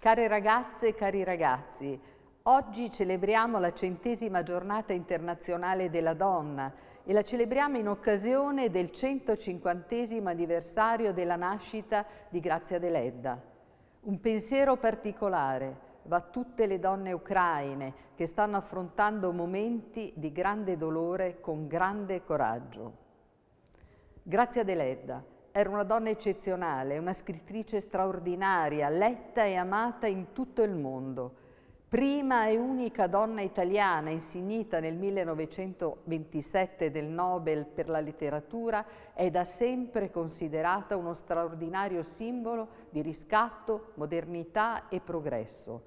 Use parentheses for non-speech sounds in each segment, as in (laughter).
Care ragazze e cari ragazzi, oggi celebriamo la centesima giornata internazionale della donna e la celebriamo in occasione del 150 anniversario della nascita di Grazia Deledda. Un pensiero particolare va a tutte le donne ucraine che stanno affrontando momenti di grande dolore con grande coraggio. Grazia Deledda, era una donna eccezionale, una scrittrice straordinaria, letta e amata in tutto il mondo. Prima e unica donna italiana insignita nel 1927 del Nobel per la letteratura, è da sempre considerata uno straordinario simbolo di riscatto, modernità e progresso.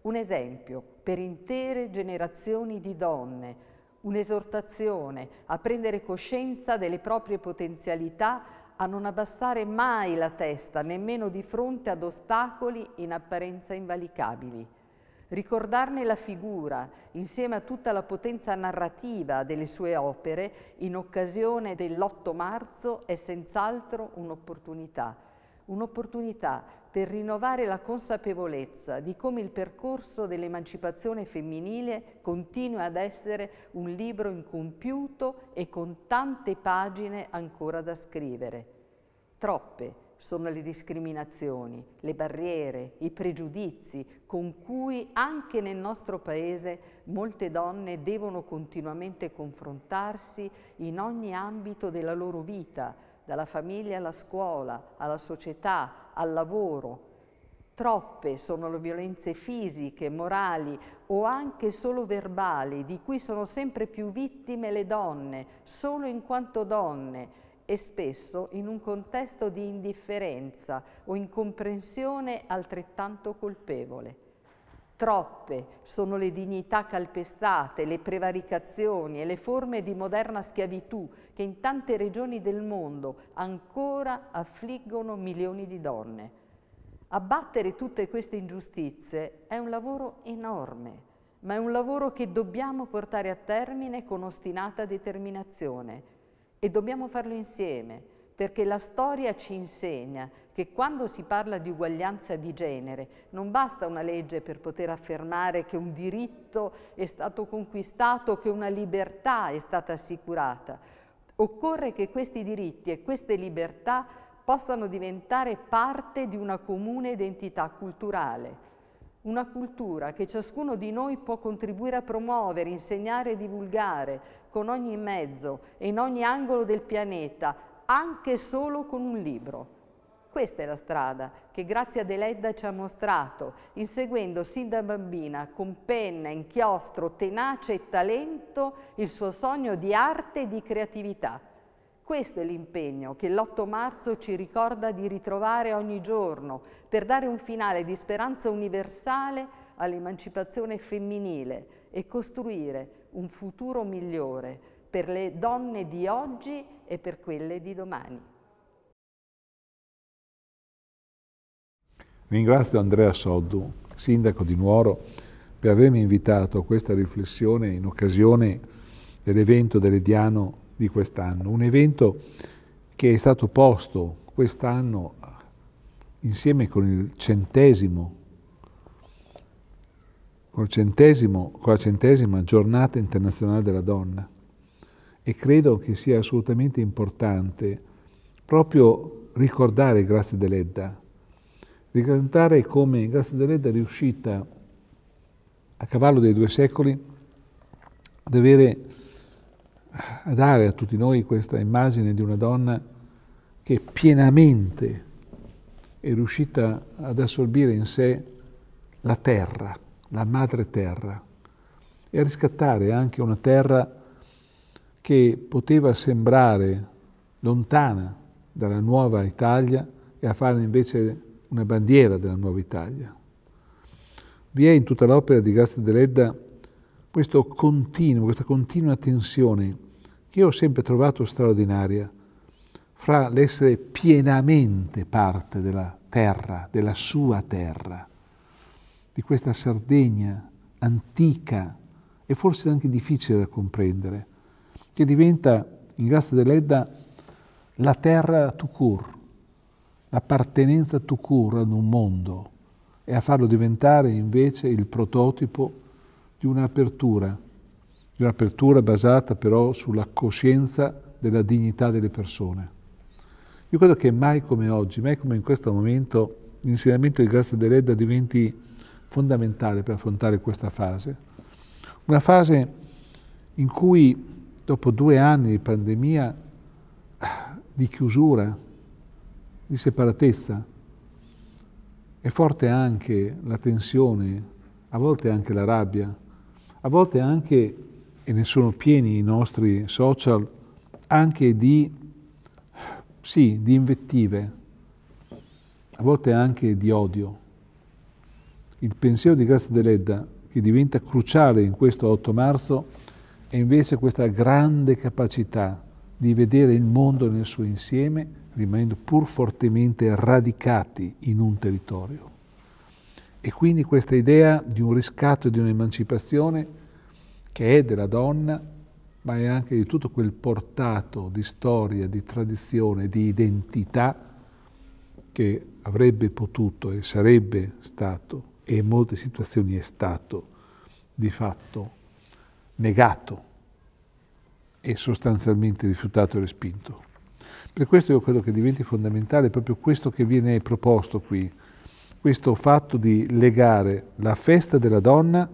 Un esempio per intere generazioni di donne, un'esortazione a prendere coscienza delle proprie potenzialità a non abbassare mai la testa, nemmeno di fronte ad ostacoli in apparenza invalicabili. Ricordarne la figura, insieme a tutta la potenza narrativa delle sue opere, in occasione dell'8 marzo è senz'altro un'opportunità un'opportunità per rinnovare la consapevolezza di come il percorso dell'emancipazione femminile continua ad essere un libro incompiuto e con tante pagine ancora da scrivere. Troppe sono le discriminazioni, le barriere, i pregiudizi con cui anche nel nostro Paese molte donne devono continuamente confrontarsi in ogni ambito della loro vita, dalla famiglia alla scuola, alla società, al lavoro. Troppe sono le violenze fisiche, morali o anche solo verbali, di cui sono sempre più vittime le donne, solo in quanto donne, e spesso in un contesto di indifferenza o incomprensione altrettanto colpevole. Troppe sono le dignità calpestate, le prevaricazioni e le forme di moderna schiavitù che in tante regioni del mondo ancora affliggono milioni di donne. Abbattere tutte queste ingiustizie è un lavoro enorme, ma è un lavoro che dobbiamo portare a termine con ostinata determinazione e dobbiamo farlo insieme, perché la storia ci insegna che quando si parla di uguaglianza di genere non basta una legge per poter affermare che un diritto è stato conquistato, che una libertà è stata assicurata. Occorre che questi diritti e queste libertà possano diventare parte di una comune identità culturale, una cultura che ciascuno di noi può contribuire a promuovere, insegnare e divulgare con ogni mezzo e in ogni angolo del pianeta anche solo con un libro. Questa è la strada che Grazia Deledda ci ha mostrato, inseguendo sin da bambina, con penna, inchiostro, tenacia e talento, il suo sogno di arte e di creatività. Questo è l'impegno che l'8 marzo ci ricorda di ritrovare ogni giorno per dare un finale di speranza universale all'emancipazione femminile e costruire un futuro migliore per le donne di oggi e per quelle di domani. Ringrazio Andrea Soddu, sindaco di Nuoro, per avermi invitato a questa riflessione in occasione dell'evento dell'Ediano di quest'anno, un evento che è stato posto quest'anno insieme con il centesimo con, centesimo, con la centesima giornata internazionale della donna e credo che sia assolutamente importante proprio ricordare Grazia dell'Edda, ricordare come Grazia dell'Edda è riuscita a cavallo dei due secoli ad avere, a dare a tutti noi questa immagine di una donna che pienamente è riuscita ad assorbire in sé la terra, la madre terra, e a riscattare anche una terra che poteva sembrare lontana dalla nuova Italia e a fare invece una bandiera della nuova Italia. Vi è in tutta l'opera di Grazia Deledda questo continuo, questa continua tensione che io ho sempre trovato straordinaria fra l'essere pienamente parte della terra, della sua terra, di questa Sardegna antica e forse anche difficile da comprendere, che diventa in Grazia dell'Edda la terra tucur, l'appartenenza tucur ad un mondo e a farlo diventare invece il prototipo di un'apertura, di un'apertura basata però sulla coscienza della dignità delle persone. Io credo che mai come oggi, mai come in questo momento, l'insegnamento di Grazia dell'Edda diventi fondamentale per affrontare questa fase. Una fase in cui dopo due anni di pandemia, di chiusura, di separatezza, è forte anche la tensione, a volte anche la rabbia, a volte anche, e ne sono pieni i nostri social, anche di, sì, di invettive, a volte anche di odio. Il pensiero di Grazia Deledda, che diventa cruciale in questo 8 marzo, e invece questa grande capacità di vedere il mondo nel suo insieme, rimanendo pur fortemente radicati in un territorio. E quindi questa idea di un riscatto e di un'emancipazione che è della donna, ma è anche di tutto quel portato di storia, di tradizione, di identità che avrebbe potuto e sarebbe stato, e in molte situazioni è stato, di fatto negato e sostanzialmente rifiutato e respinto. Per questo io credo che diventi fondamentale proprio questo che viene proposto qui, questo fatto di legare la festa della donna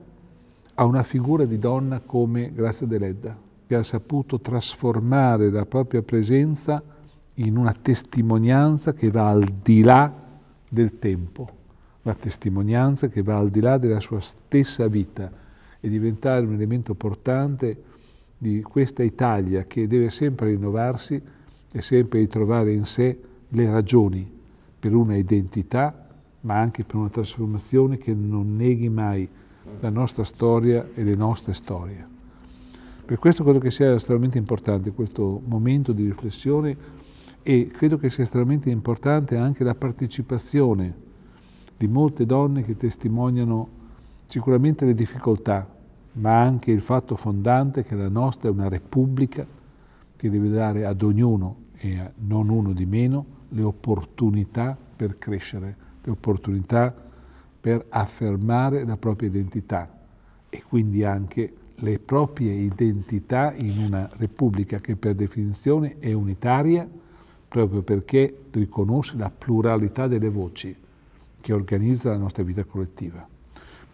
a una figura di donna come Grazia Deledda, che ha saputo trasformare la propria presenza in una testimonianza che va al di là del tempo, una testimonianza che va al di là della sua stessa vita, e diventare un elemento portante di questa Italia che deve sempre rinnovarsi e sempre ritrovare in sé le ragioni per una identità, ma anche per una trasformazione che non neghi mai la nostra storia e le nostre storie. Per questo credo che sia estremamente importante questo momento di riflessione e credo che sia estremamente importante anche la partecipazione di molte donne che testimoniano Sicuramente le difficoltà, ma anche il fatto fondante che la nostra è una repubblica che deve dare ad ognuno, e a non uno di meno, le opportunità per crescere, le opportunità per affermare la propria identità e quindi anche le proprie identità in una repubblica che per definizione è unitaria proprio perché riconosce la pluralità delle voci che organizza la nostra vita collettiva.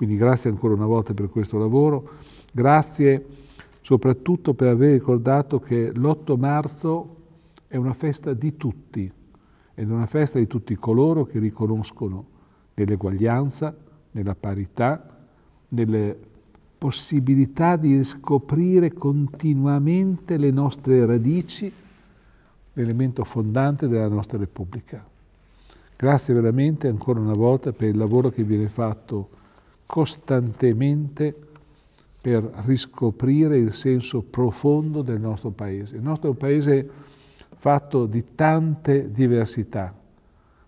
Quindi grazie ancora una volta per questo lavoro, grazie soprattutto per aver ricordato che l'8 marzo è una festa di tutti ed è una festa di tutti coloro che riconoscono nell'eguaglianza, nella parità, nelle possibilità di riscoprire continuamente le nostre radici, l'elemento fondante della nostra Repubblica. Grazie veramente ancora una volta per il lavoro che viene fatto costantemente per riscoprire il senso profondo del nostro paese. Il nostro paese è fatto di tante diversità,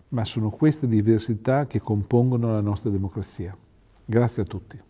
ma sono queste diversità che compongono la nostra democrazia. Grazie a tutti.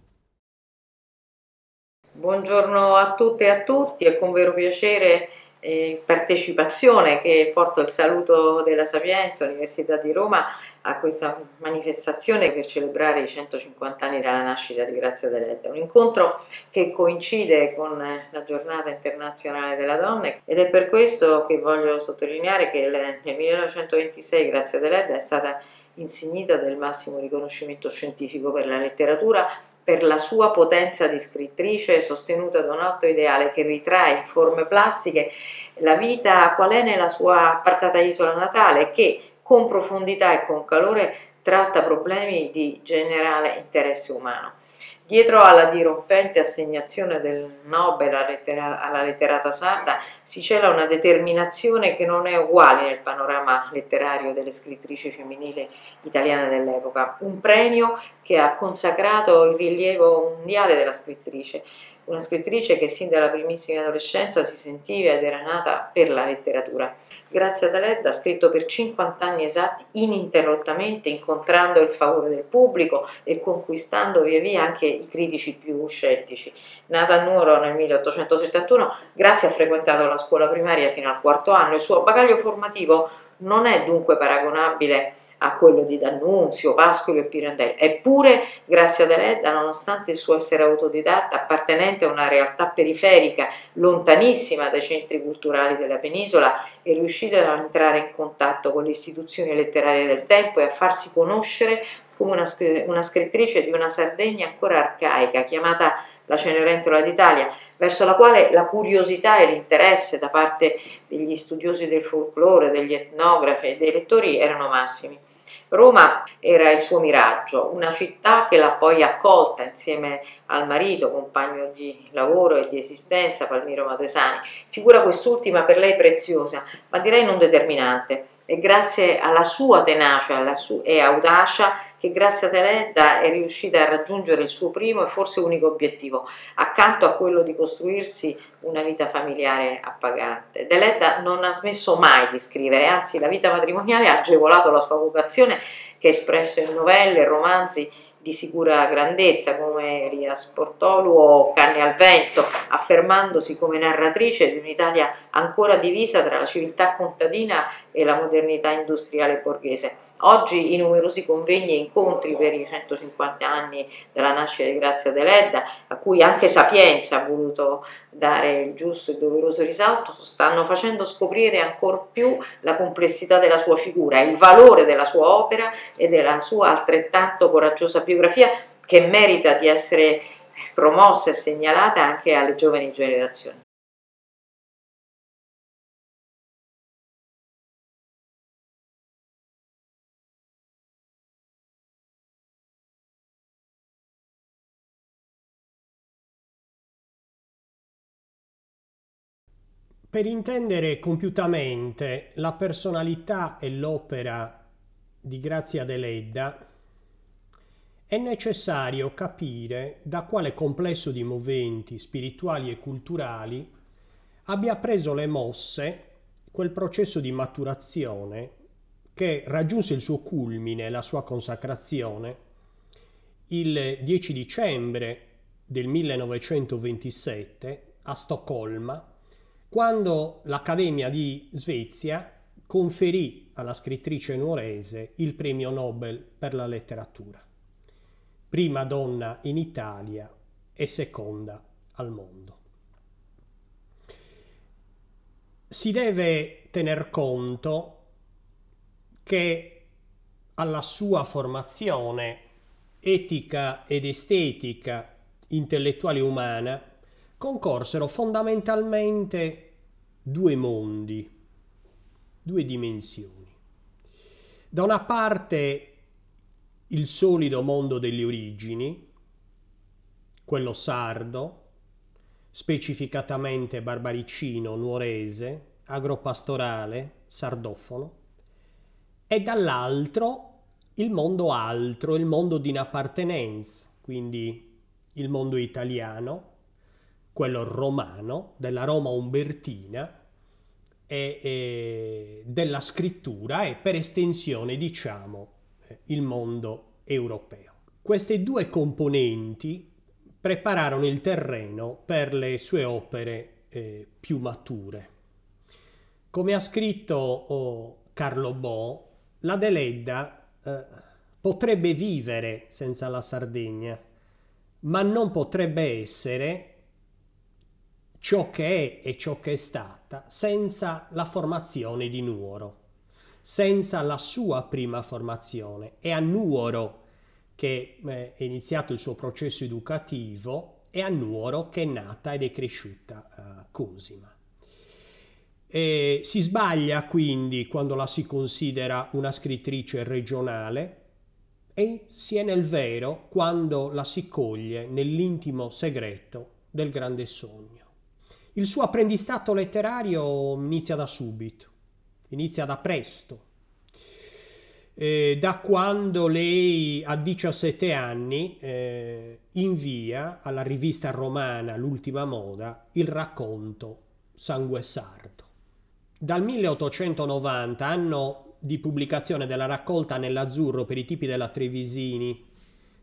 Buongiorno a tutte e a tutti, è con vero piacere eh, partecipazione che porto il saluto della Sapienza, Università di Roma, a questa manifestazione per celebrare i 150 anni dalla nascita di Grazia Deletta, un incontro che coincide con la giornata internazionale della donna ed è per questo che voglio sottolineare che nel 1926 Grazia Deletta è stata insignita del massimo riconoscimento scientifico per la letteratura per la sua potenza di scrittrice sostenuta da un alto ideale che ritrae in forme plastiche la vita qual è nella sua appartata isola natale che con profondità e con calore tratta problemi di generale interesse umano. Dietro alla dirompente assegnazione del Nobel alla, letterata sarda si cela una determinazione che non è uguale nel panorama letterario delle scrittrici femminili italiane dell'epoca, un premio che ha consacrato il rilievo mondiale della scrittrice una scrittrice che sin dalla primissima adolescenza si sentiva ed era nata per la letteratura. Grazia ad ha scritto per 50 anni esatti ininterrottamente, incontrando il favore del pubblico e conquistando via via anche i critici più scettici. Nata a Nuoro nel 1871, Grazia ha frequentato la scuola primaria sino al quarto anno. Il suo bagaglio formativo non è dunque paragonabile a quello di D'Annunzio, Pascoli e Pirandello. Eppure, grazie ad Aledda, nonostante il suo essere autodidatta, appartenente a una realtà periferica, lontanissima dai centri culturali della penisola, è riuscita ad entrare in contatto con le istituzioni letterarie del tempo e a farsi conoscere come una, una scrittrice di una Sardegna ancora arcaica, chiamata la Cenerentola d'Italia, verso la quale la curiosità e l'interesse da parte degli studiosi del folklore, degli etnografi e dei lettori erano massimi. Roma era il suo miraggio, una città che l'ha poi accolta insieme al marito, compagno di lavoro e di esistenza, Palmiro Matesani, figura quest'ultima per lei preziosa, ma direi non determinante e grazie alla sua tenacia alla su e audacia che grazie a Tenedda è riuscita a raggiungere il suo primo e forse unico obiettivo, accanto a quello di costruirsi una vita familiare appagante. Tenedda non ha smesso mai di scrivere, anzi la vita matrimoniale ha agevolato la sua vocazione che ha espresso in novelle, e romanzi di sicura grandezza come Ria Sportolu o Canne al Vento, affermandosi come narratrice di un'Italia ancora divisa tra la civiltà contadina e la modernità industriale borghese. Oggi i numerosi convegni e incontri per i 150 anni della nascita di Grazia Deledda, a cui anche Sapienza ha voluto dare il giusto e doveroso risalto, stanno facendo scoprire ancor più la complessità della sua figura, il valore della sua opera e della sua altrettanto coraggiosa biografia che merita di essere promossa e segnalata anche alle giovani generazioni. Per intendere compiutamente la personalità e l'opera di Grazia Deledda, è necessario capire da quale complesso di moventi spirituali e culturali abbia preso le mosse quel processo di maturazione che raggiunse il suo culmine, la sua consacrazione, il 10 dicembre del 1927 a Stoccolma, quando l'Accademia di Svezia conferì alla scrittrice nuorese il premio Nobel per la letteratura, prima donna in Italia e seconda al mondo. Si deve tener conto che alla sua formazione etica ed estetica, intellettuale umana, concorsero fondamentalmente due mondi, due dimensioni. Da una parte il solido mondo delle origini, quello sardo, specificatamente barbaricino, nuorese, agropastorale, sardofono, e dall'altro il mondo altro, il mondo di appartenenza, quindi il mondo italiano, quello romano, della Roma umbertina e, e della scrittura e per estensione diciamo eh, il mondo europeo. Queste due componenti prepararono il terreno per le sue opere eh, più mature. Come ha scritto oh, Carlo Bo, la Deledda eh, potrebbe vivere senza la Sardegna, ma non potrebbe essere ciò che è e ciò che è stata senza la formazione di Nuoro, senza la sua prima formazione. È a Nuoro che eh, è iniziato il suo processo educativo, è a Nuoro che è nata ed è cresciuta eh, Cosima. E si sbaglia quindi quando la si considera una scrittrice regionale e si è nel vero quando la si coglie nell'intimo segreto del grande sogno. Il suo apprendistato letterario inizia da subito, inizia da presto. Eh, da quando lei a 17 anni eh, invia alla rivista romana L'ultima moda il racconto Sangue Sardo. Dal 1890, anno di pubblicazione della raccolta nell'azzurro per i tipi della Trevisini,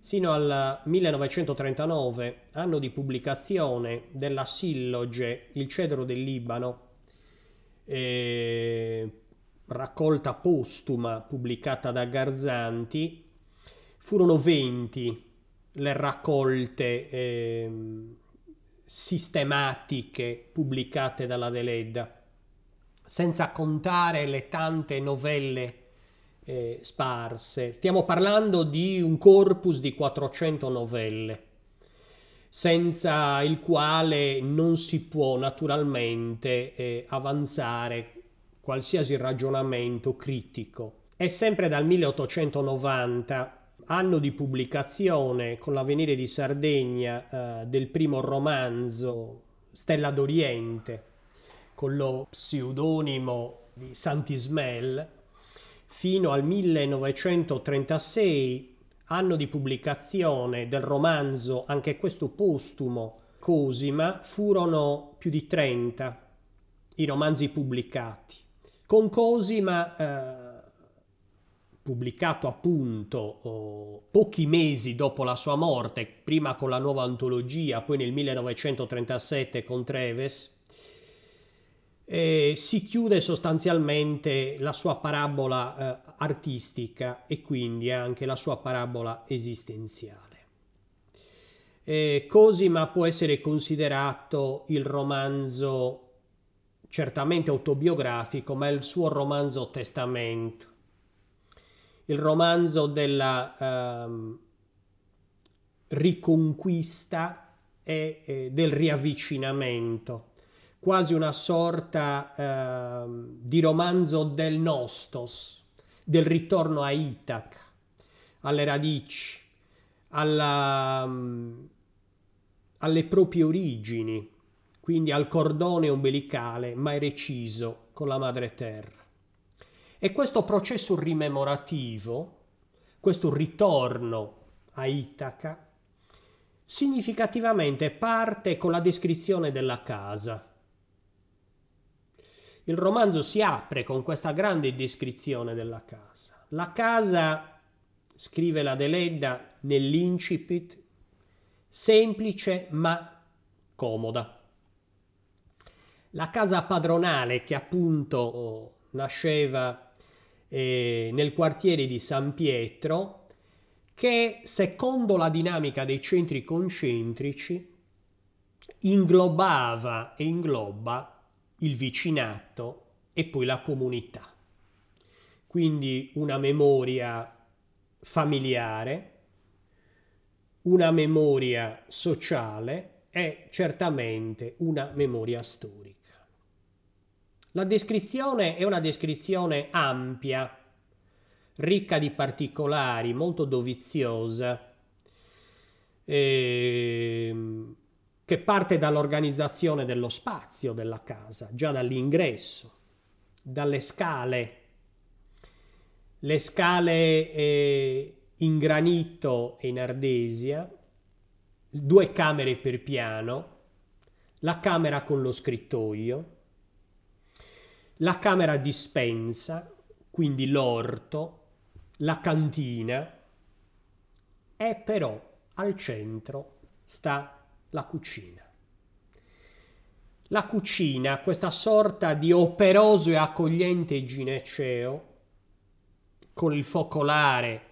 sino al 1939, anno di pubblicazione della Silloge, Il cedro del Libano, eh, raccolta postuma pubblicata da Garzanti, furono 20 le raccolte eh, sistematiche pubblicate dalla Deledda, senza contare le tante novelle eh, sparse. Stiamo parlando di un corpus di 400 novelle, senza il quale non si può naturalmente eh, avanzare qualsiasi ragionamento critico. È sempre dal 1890 anno di pubblicazione con l'avvenire di Sardegna eh, del primo romanzo Stella d'Oriente con lo pseudonimo di Santismel fino al 1936, anno di pubblicazione del romanzo, anche questo postumo, Cosima, furono più di 30 i romanzi pubblicati. Con Cosima, eh, pubblicato appunto oh, pochi mesi dopo la sua morte, prima con la nuova antologia, poi nel 1937 con Treves, eh, si chiude sostanzialmente la sua parabola eh, artistica e quindi anche la sua parabola esistenziale. Eh, Cosima può essere considerato il romanzo certamente autobiografico, ma il suo romanzo testamento, il romanzo della ehm, riconquista e eh, del riavvicinamento quasi una sorta eh, di romanzo del Nostos, del ritorno a Itaca, alle radici, alla, mm, alle proprie origini, quindi al cordone ombelicale mai reciso con la madre terra. E questo processo rimemorativo, questo ritorno a Itaca, significativamente parte con la descrizione della casa, il romanzo si apre con questa grande descrizione della casa. La casa, scrive la Deledda nell'incipit, semplice ma comoda. La casa padronale che appunto nasceva eh, nel quartiere di San Pietro, che secondo la dinamica dei centri concentrici inglobava e ingloba il vicinato e poi la comunità. Quindi una memoria familiare, una memoria sociale e certamente una memoria storica. La descrizione è una descrizione ampia, ricca di particolari, molto doviziosa. Ehm che parte dall'organizzazione dello spazio della casa, già dall'ingresso, dalle scale, le scale eh, in granito e in ardesia, due camere per piano, la camera con lo scrittoio, la camera dispensa, quindi l'orto, la cantina, e però al centro sta la cucina. La cucina, questa sorta di operoso e accogliente gineceo, con il focolare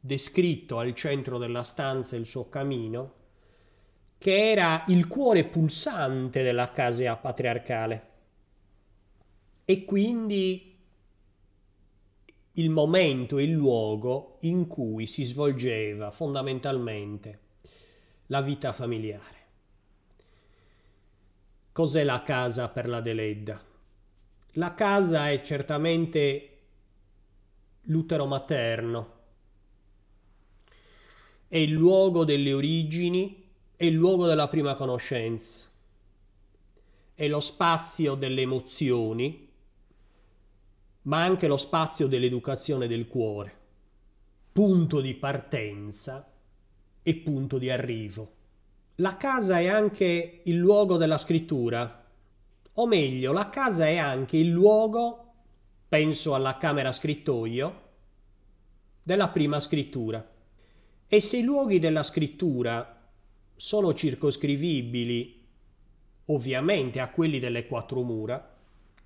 descritto al centro della stanza e il suo camino, che era il cuore pulsante della casa patriarcale. E quindi il momento e il luogo in cui si svolgeva fondamentalmente la vita familiare. Cos'è la casa per l'Adelaide? La casa è certamente l'utero materno, è il luogo delle origini, è il luogo della prima conoscenza, è lo spazio delle emozioni, ma anche lo spazio dell'educazione del cuore, punto di partenza e punto di arrivo la casa è anche il luogo della scrittura, o meglio, la casa è anche il luogo, penso alla camera scrittoio, della prima scrittura. E se i luoghi della scrittura sono circoscrivibili, ovviamente, a quelli delle quattro mura,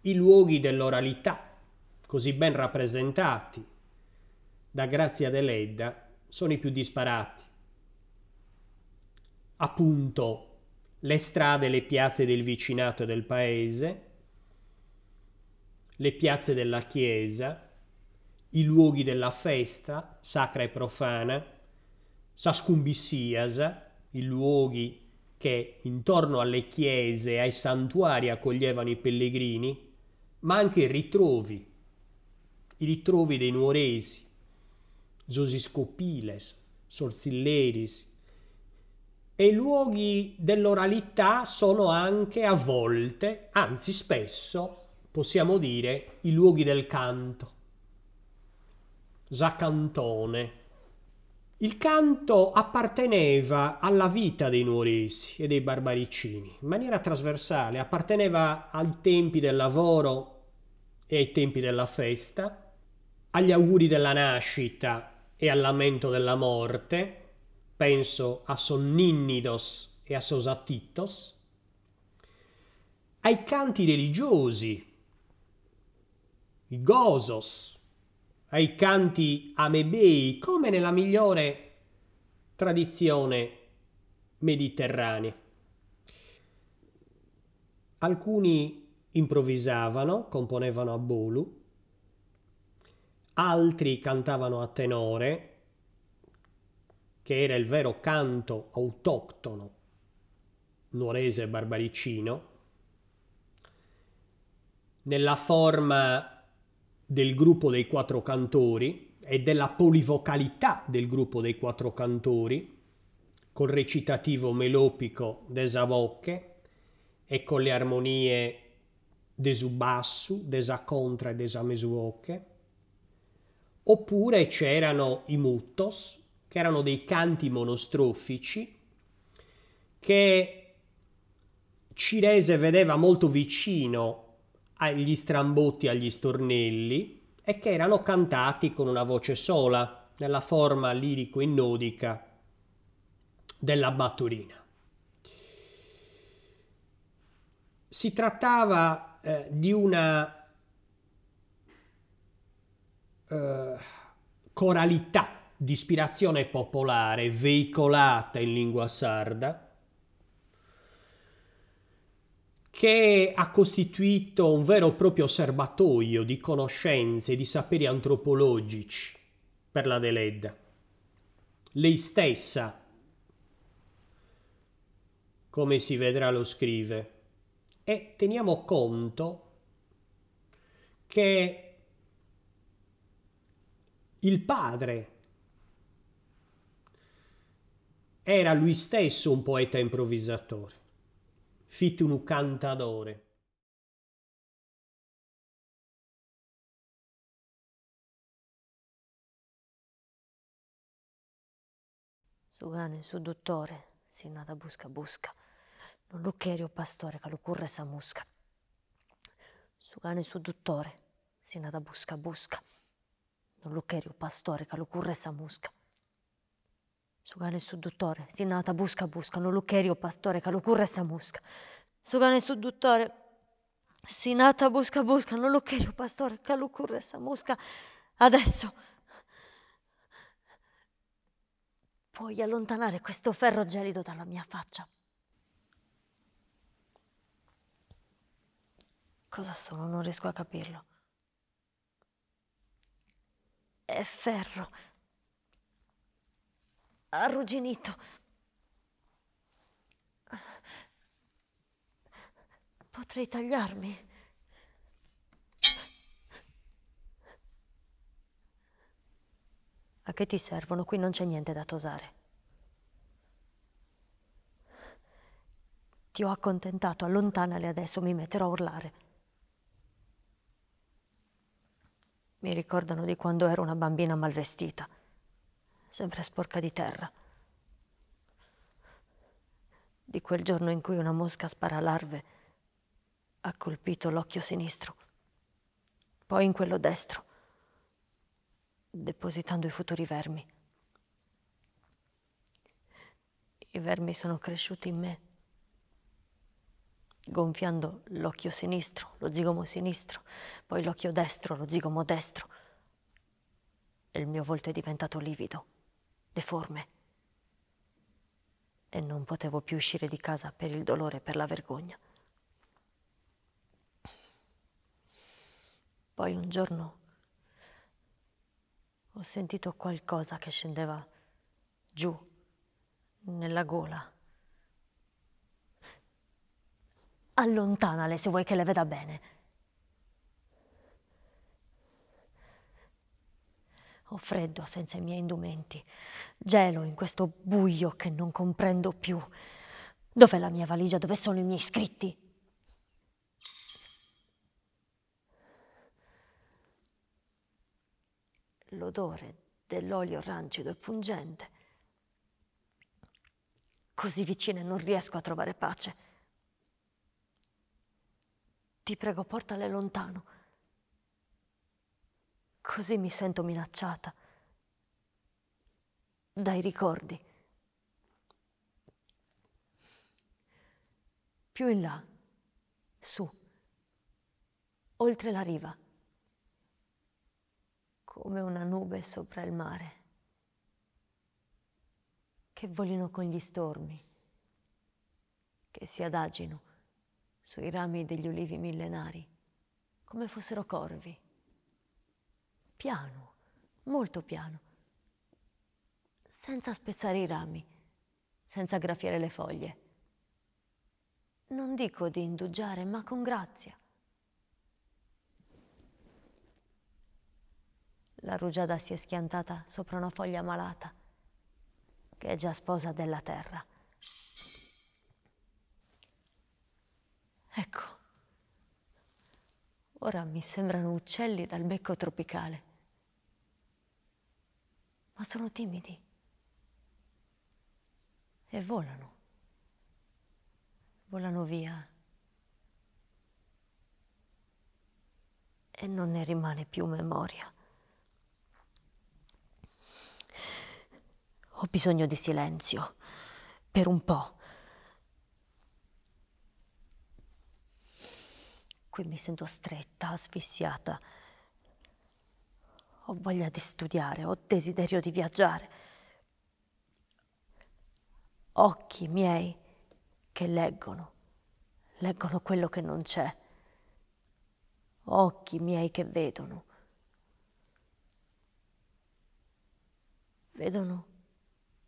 i luoghi dell'oralità, così ben rappresentati da Grazia Deledda, sono i più disparati appunto le strade, le piazze del vicinato e del paese, le piazze della chiesa, i luoghi della festa, sacra e profana, sascumbissiasa, i luoghi che intorno alle chiese e ai santuari accoglievano i pellegrini, ma anche i ritrovi, i ritrovi dei nuoresi, Zosiscopiles, Sorsilleris, e i luoghi dell'oralità sono anche a volte, anzi spesso, possiamo dire, i luoghi del canto. Zacantone. Il canto apparteneva alla vita dei nuoresi e dei barbaricini, in maniera trasversale, apparteneva ai tempi del lavoro e ai tempi della festa, agli auguri della nascita e al lamento della morte, penso a Sonninnidos e a Sosatitos, ai canti religiosi, i gosos, ai canti amebei, come nella migliore tradizione mediterranea. Alcuni improvvisavano, componevano a bolu, altri cantavano a tenore, che era il vero canto autoctono nuorese barbaricino, nella forma del gruppo dei quattro cantori e della polivocalità del gruppo dei quattro cantori, col recitativo melopico de Savocche e con le armonie de Subassu, de e de Samesuocche, oppure c'erano i Muttos, che erano dei canti monostrofici che Cirese vedeva molto vicino agli strambotti, agli stornelli e che erano cantati con una voce sola nella forma lirico-innodica della Batturina. Si trattava eh, di una eh, coralità di ispirazione popolare veicolata in lingua sarda che ha costituito un vero e proprio serbatoio di conoscenze e di saperi antropologici per la Deledda. Lei stessa, come si vedrà, lo scrive. E teniamo conto che il padre era lui stesso un poeta improvvisatore, fit un Su cane, su dottore, sinnata busca busca, non luccherio pastore, che lo curre sa musca. cane, su dottore, sinnata busca busca, non luccherio pastore, che lo curre sa musca. Sugane il sudduttore, sinnata busca busca, buscano, luccherio pastore, calucurra sa samusca. Sugane il sudduttore, sinata busca busca, buscano, luccherio pastore, calucurra sa samusca. Adesso puoi allontanare questo ferro gelido dalla mia faccia. Cosa sono? Non riesco a capirlo. È ferro arrugginito. Potrei tagliarmi. A che ti servono? Qui non c'è niente da tosare. Ti ho accontentato, allontanale adesso, mi metterò a urlare. Mi ricordano di quando ero una bambina malvestita sempre sporca di terra. Di quel giorno in cui una mosca spara larve ha colpito l'occhio sinistro, poi in quello destro, depositando i futuri vermi. I vermi sono cresciuti in me, gonfiando l'occhio sinistro, lo zigomo sinistro, poi l'occhio destro, lo zigomo destro. E il mio volto è diventato livido deforme. E non potevo più uscire di casa per il dolore e per la vergogna. Poi un giorno ho sentito qualcosa che scendeva giù, nella gola. Allontanale se vuoi che le veda bene. Ho freddo senza i miei indumenti. Gelo in questo buio che non comprendo più. Dov'è la mia valigia? Dove sono i miei scritti? L'odore dell'olio rancido e pungente. Così vicina non riesco a trovare pace. Ti prego, portale lontano. Così mi sento minacciata. Dai ricordi. Più in là, su, oltre la riva, come una nube sopra il mare, che volino con gli stormi, che si adagino sui rami degli ulivi millenari, come fossero corvi piano, molto piano, senza spezzare i rami, senza graffiare le foglie. Non dico di indugiare, ma con grazia. La rugiada si è schiantata sopra una foglia malata, che è già sposa della terra. Ecco, ora mi sembrano uccelli dal becco tropicale ma sono timidi e volano, volano via e non ne rimane più memoria. Ho bisogno di silenzio, per un po'. Qui mi sento stretta, asfissiata ho voglia di studiare, ho desiderio di viaggiare. Occhi miei che leggono, leggono quello che non c'è. Occhi miei che vedono, vedono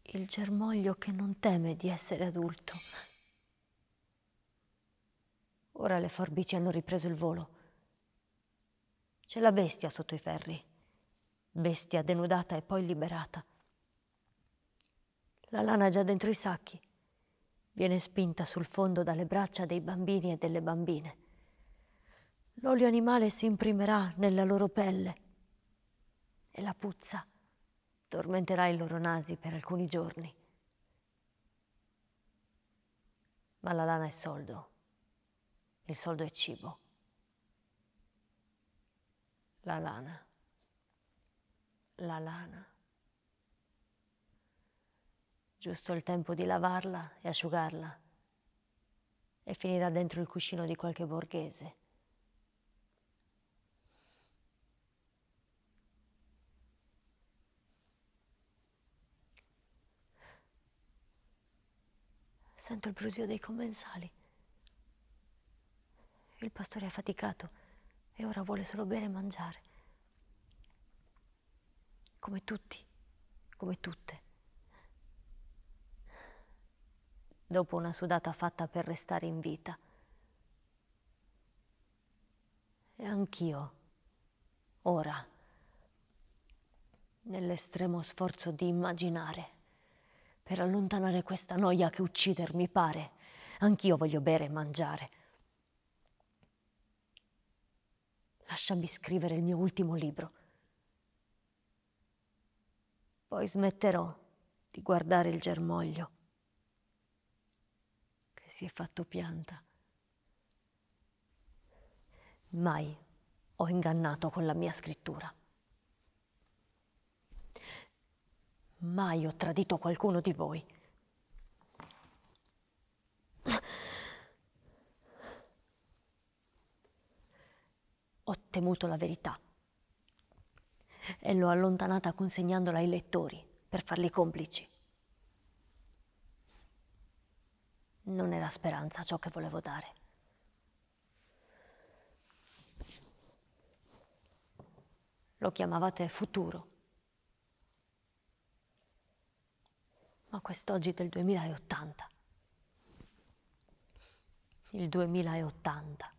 il germoglio che non teme di essere adulto. Ora le forbici hanno ripreso il volo. C'è la bestia sotto i ferri bestia denudata e poi liberata. La lana già dentro i sacchi viene spinta sul fondo dalle braccia dei bambini e delle bambine. L'olio animale si imprimerà nella loro pelle e la puzza tormenterà i loro nasi per alcuni giorni. Ma la lana è soldo, il soldo è cibo. La lana la lana. Giusto il tempo di lavarla e asciugarla e finirà dentro il cuscino di qualche borghese. Sento il brusio dei commensali. Il pastore è faticato e ora vuole solo bere e mangiare come tutti, come tutte. Dopo una sudata fatta per restare in vita. E anch'io, ora, nell'estremo sforzo di immaginare, per allontanare questa noia che uccidermi pare, anch'io voglio bere e mangiare. Lasciami scrivere il mio ultimo libro poi smetterò di guardare il germoglio che si è fatto pianta. Mai ho ingannato con la mia scrittura. Mai ho tradito qualcuno di voi. Ho temuto la verità e l'ho allontanata consegnandola ai lettori per farli complici. Non era speranza ciò che volevo dare. Lo chiamavate futuro. Ma quest'oggi è del 2080. Il 2080.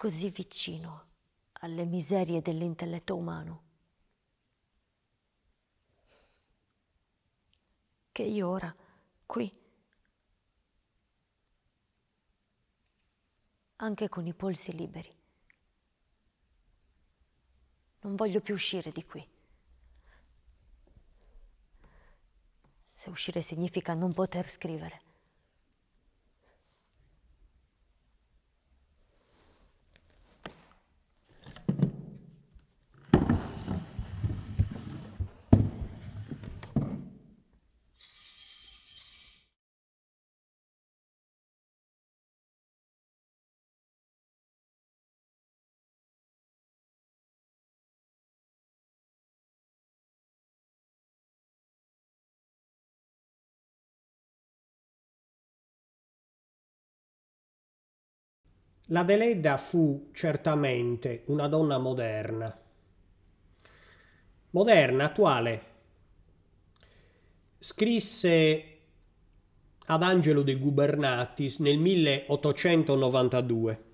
così vicino alle miserie dell'intelletto umano, che io ora, qui, anche con i polsi liberi, non voglio più uscire di qui. Se uscire significa non poter scrivere. La Deledda fu certamente una donna moderna, moderna, attuale. Scrisse ad Angelo de Gubernatis nel 1892.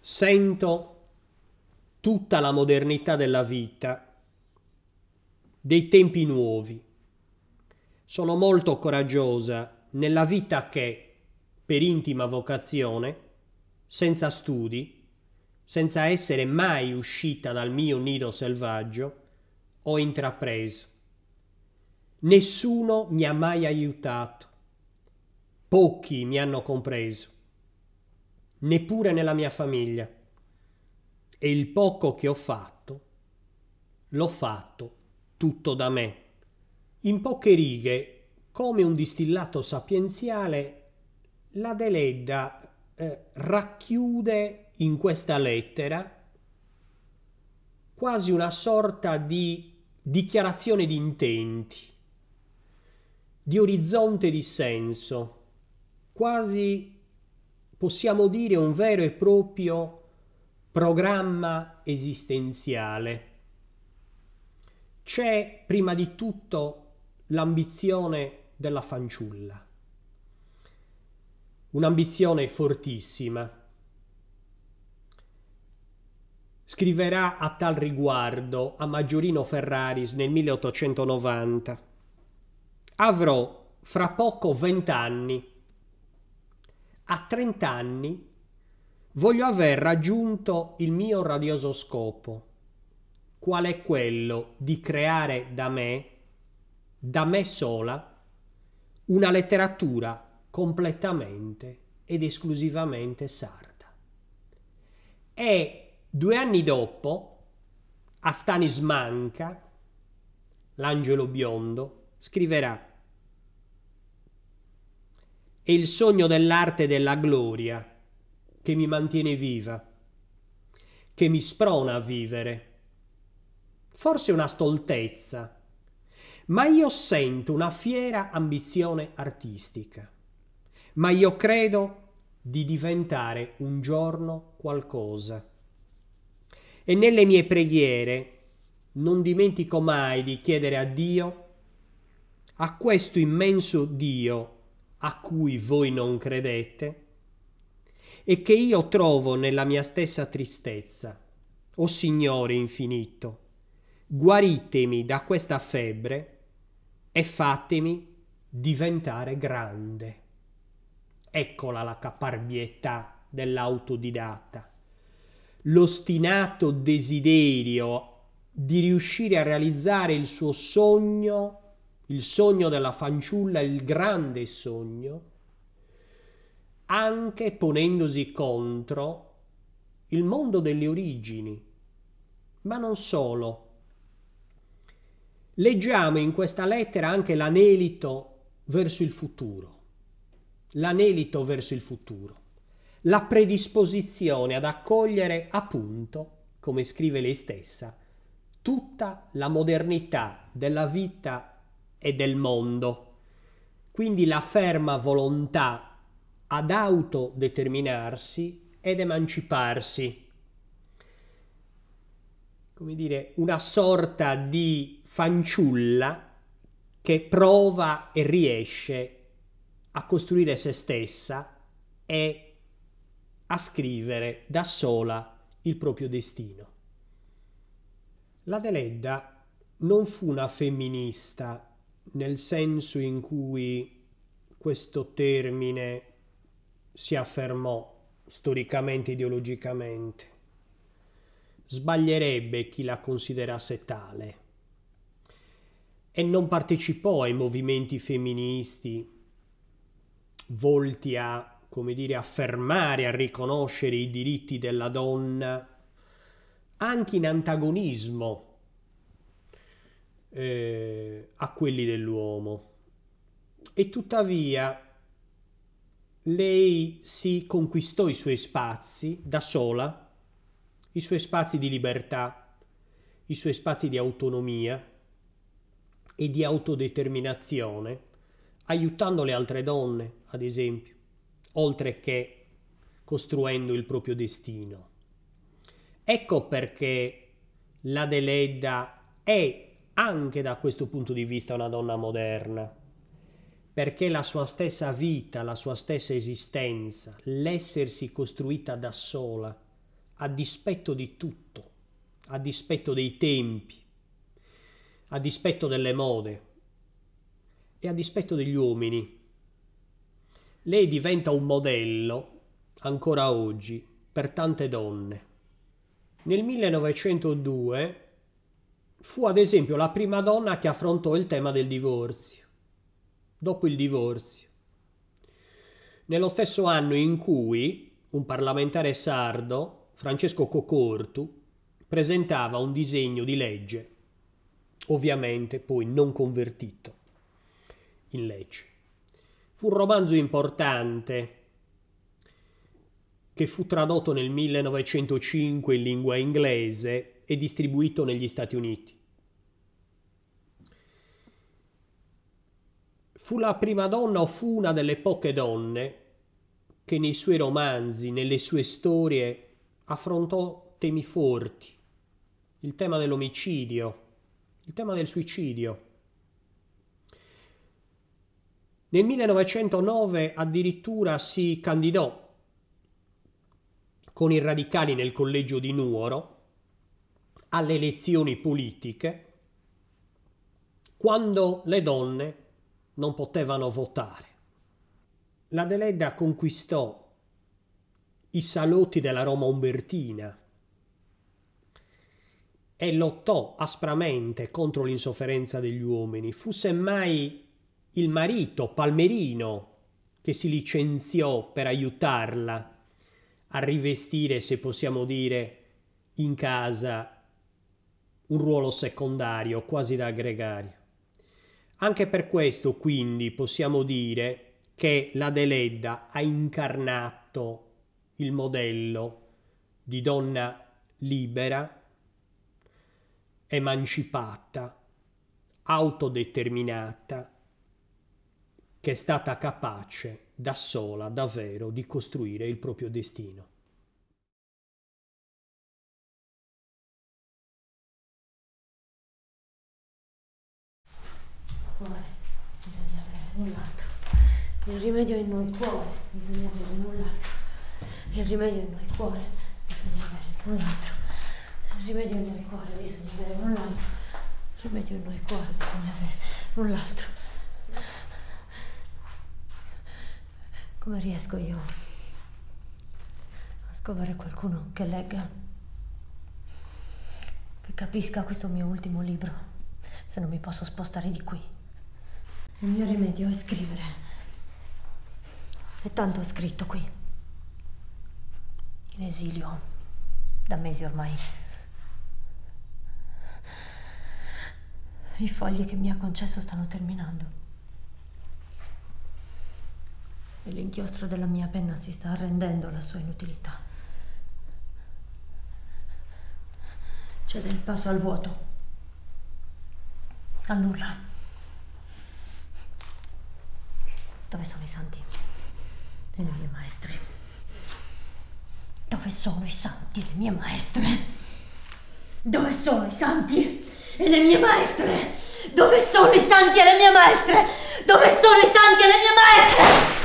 Sento tutta la modernità della vita, dei tempi nuovi. Sono molto coraggiosa nella vita che per intima vocazione, senza studi, senza essere mai uscita dal mio nido selvaggio, ho intrapreso. Nessuno mi ha mai aiutato, pochi mi hanno compreso, neppure nella mia famiglia. E il poco che ho fatto, l'ho fatto tutto da me. In poche righe, come un distillato sapienziale, la Deledda eh, racchiude in questa lettera quasi una sorta di dichiarazione di intenti, di orizzonte di senso, quasi possiamo dire un vero e proprio programma esistenziale. C'è prima di tutto l'ambizione della fanciulla un'ambizione fortissima. Scriverà a tal riguardo a Maggiorino Ferraris nel 1890. Avrò fra poco vent'anni. A trent'anni voglio aver raggiunto il mio radioso scopo, qual è quello di creare da me, da me sola, una letteratura completamente ed esclusivamente sarda. E due anni dopo, a Stanis Manca, l'angelo biondo, scriverà È il sogno dell'arte e della gloria che mi mantiene viva, che mi sprona a vivere. Forse una stoltezza, ma io sento una fiera ambizione artistica ma io credo di diventare un giorno qualcosa. E nelle mie preghiere non dimentico mai di chiedere a Dio, a questo immenso Dio a cui voi non credete, e che io trovo nella mia stessa tristezza. O Signore infinito, guaritemi da questa febbre e fatemi diventare grande. Eccola la caparbietà dell'autodidatta. L'ostinato desiderio di riuscire a realizzare il suo sogno, il sogno della fanciulla, il grande sogno, anche ponendosi contro il mondo delle origini, ma non solo. Leggiamo in questa lettera anche l'anelito verso il futuro l'anelito verso il futuro, la predisposizione ad accogliere appunto, come scrive lei stessa, tutta la modernità della vita e del mondo. Quindi la ferma volontà ad autodeterminarsi ed emanciparsi. Come dire, una sorta di fanciulla che prova e riesce a a costruire se stessa e a scrivere da sola il proprio destino. La Deledda non fu una femminista nel senso in cui questo termine si affermò storicamente, ideologicamente. Sbaglierebbe chi la considerasse tale. E non partecipò ai movimenti femministi volti a, come dire, affermare, a riconoscere i diritti della donna anche in antagonismo eh, a quelli dell'uomo. E tuttavia lei si conquistò i suoi spazi da sola, i suoi spazi di libertà, i suoi spazi di autonomia e di autodeterminazione aiutando le altre donne, ad esempio, oltre che costruendo il proprio destino. Ecco perché la Deledda è anche da questo punto di vista una donna moderna, perché la sua stessa vita, la sua stessa esistenza, l'essersi costruita da sola, a dispetto di tutto, a dispetto dei tempi, a dispetto delle mode, e a dispetto degli uomini. Lei diventa un modello, ancora oggi, per tante donne. Nel 1902 fu ad esempio la prima donna che affrontò il tema del divorzio, dopo il divorzio. Nello stesso anno in cui un parlamentare sardo, Francesco Cocortu, presentava un disegno di legge, ovviamente poi non convertito in Lecce. Fu un romanzo importante che fu tradotto nel 1905 in lingua inglese e distribuito negli Stati Uniti. Fu la prima donna o fu una delle poche donne che nei suoi romanzi, nelle sue storie, affrontò temi forti, il tema dell'omicidio, il tema del suicidio, nel 1909 addirittura si candidò con i radicali nel collegio di Nuoro alle elezioni politiche quando le donne non potevano votare. La Deledda conquistò i salotti della Roma Umbertina e lottò aspramente contro l'insofferenza degli uomini. Fu semmai il marito Palmerino, che si licenziò per aiutarla a rivestire, se possiamo dire, in casa un ruolo secondario, quasi da gregario. Anche per questo, quindi, possiamo dire che la Deledda ha incarnato il modello di donna libera, emancipata, autodeterminata, che è stata capace da sola davvero di costruire il proprio destino. Cuore, bisogna avere null'altro. Il rimedio è in noi, cuore, bisogna avere null'altro. Il rimedio è in noi, cuore, bisogna avere null'altro. Il rimedio è in noi, cuore, bisogna avere null'altro. Il rimedio è in noi, cuore, bisogna avere null'altro. Come riesco io a scovare qualcuno che legga, che capisca questo mio ultimo libro, se non mi posso spostare di qui? Il mio rimedio è scrivere. E tanto ho scritto qui. In esilio, da mesi ormai. I fogli che mi ha concesso stanno terminando e l'inchiostro della mia penna si sta arrendendo alla sua inutilità. Cede il passo al vuoto, al nulla. Dove sono i santi e le mie maestre? Dove sono i santi e le mie maestre? Dove sono i santi e le mie maestre? Dove sono i santi e le mie maestre? Dove sono i santi e le mie maestre?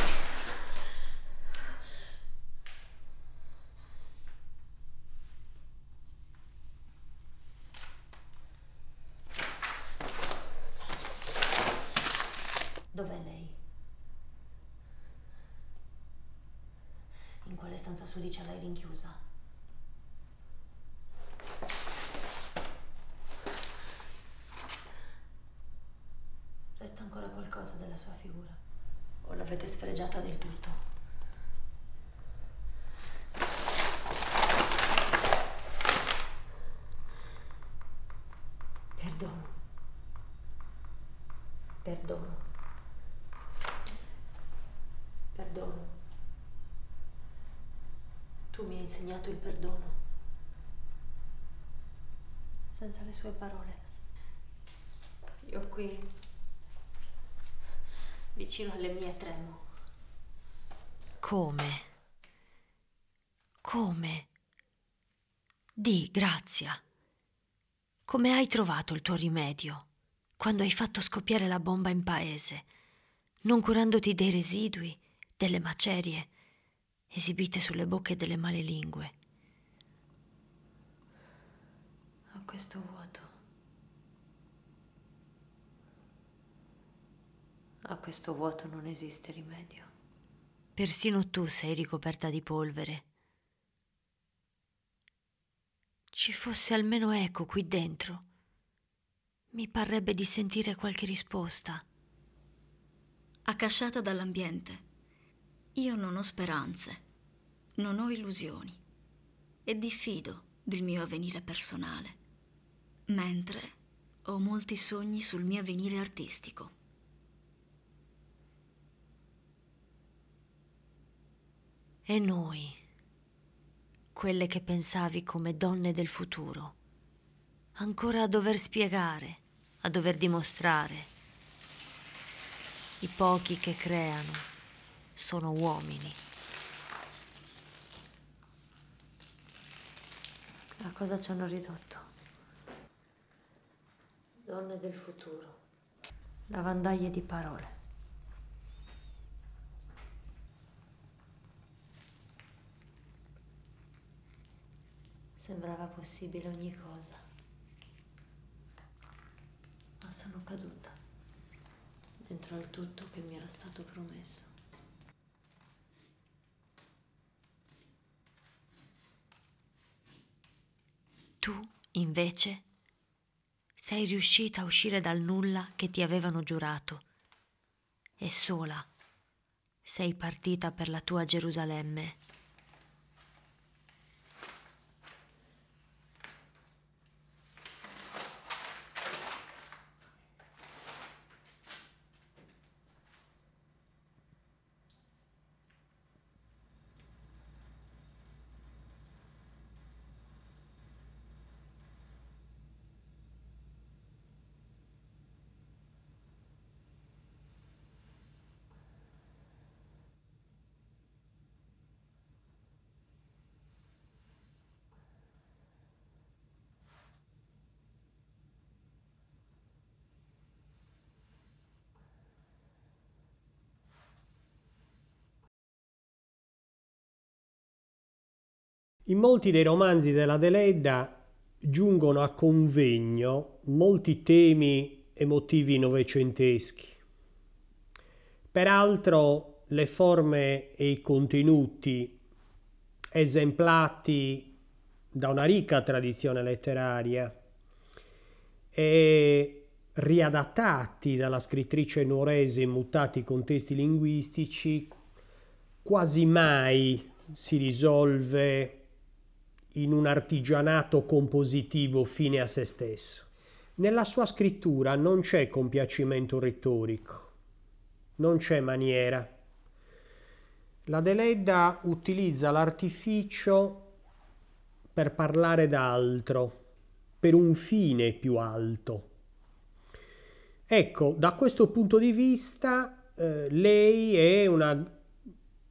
la sua figura o l'avete sfregiata del tutto. Perdono. Perdono. Perdono. Tu mi hai insegnato il perdono. Senza le sue parole. Io qui vicino alle mie tremo. Come? Come? Di, Grazia, come hai trovato il tuo rimedio quando hai fatto scoppiare la bomba in paese, non curandoti dei residui, delle macerie esibite sulle bocche delle malelingue? A questo vuoto A questo vuoto non esiste rimedio. Persino tu sei ricoperta di polvere. Ci fosse almeno eco qui dentro. Mi parrebbe di sentire qualche risposta. Accasciata dall'ambiente, io non ho speranze, non ho illusioni e diffido del mio avvenire personale, mentre ho molti sogni sul mio avvenire artistico. E noi, quelle che pensavi come donne del futuro, ancora a dover spiegare, a dover dimostrare. I pochi che creano sono uomini. A cosa ci hanno ridotto? Donne del futuro. Lavandaglie di parole. Sembrava possibile ogni cosa. Ma sono caduta dentro al tutto che mi era stato promesso. Tu, invece, sei riuscita a uscire dal nulla che ti avevano giurato e sola sei partita per la tua Gerusalemme. In molti dei romanzi della Deledda giungono a convegno molti temi emotivi novecenteschi. Peraltro le forme e i contenuti esemplati da una ricca tradizione letteraria e riadattati dalla scrittrice nuorese in mutati contesti linguistici, quasi mai si risolve in un artigianato compositivo fine a se stesso. Nella sua scrittura non c'è compiacimento retorico, non c'è maniera. La Deledda utilizza l'artificio per parlare d'altro, per un fine più alto. Ecco, da questo punto di vista eh, lei è una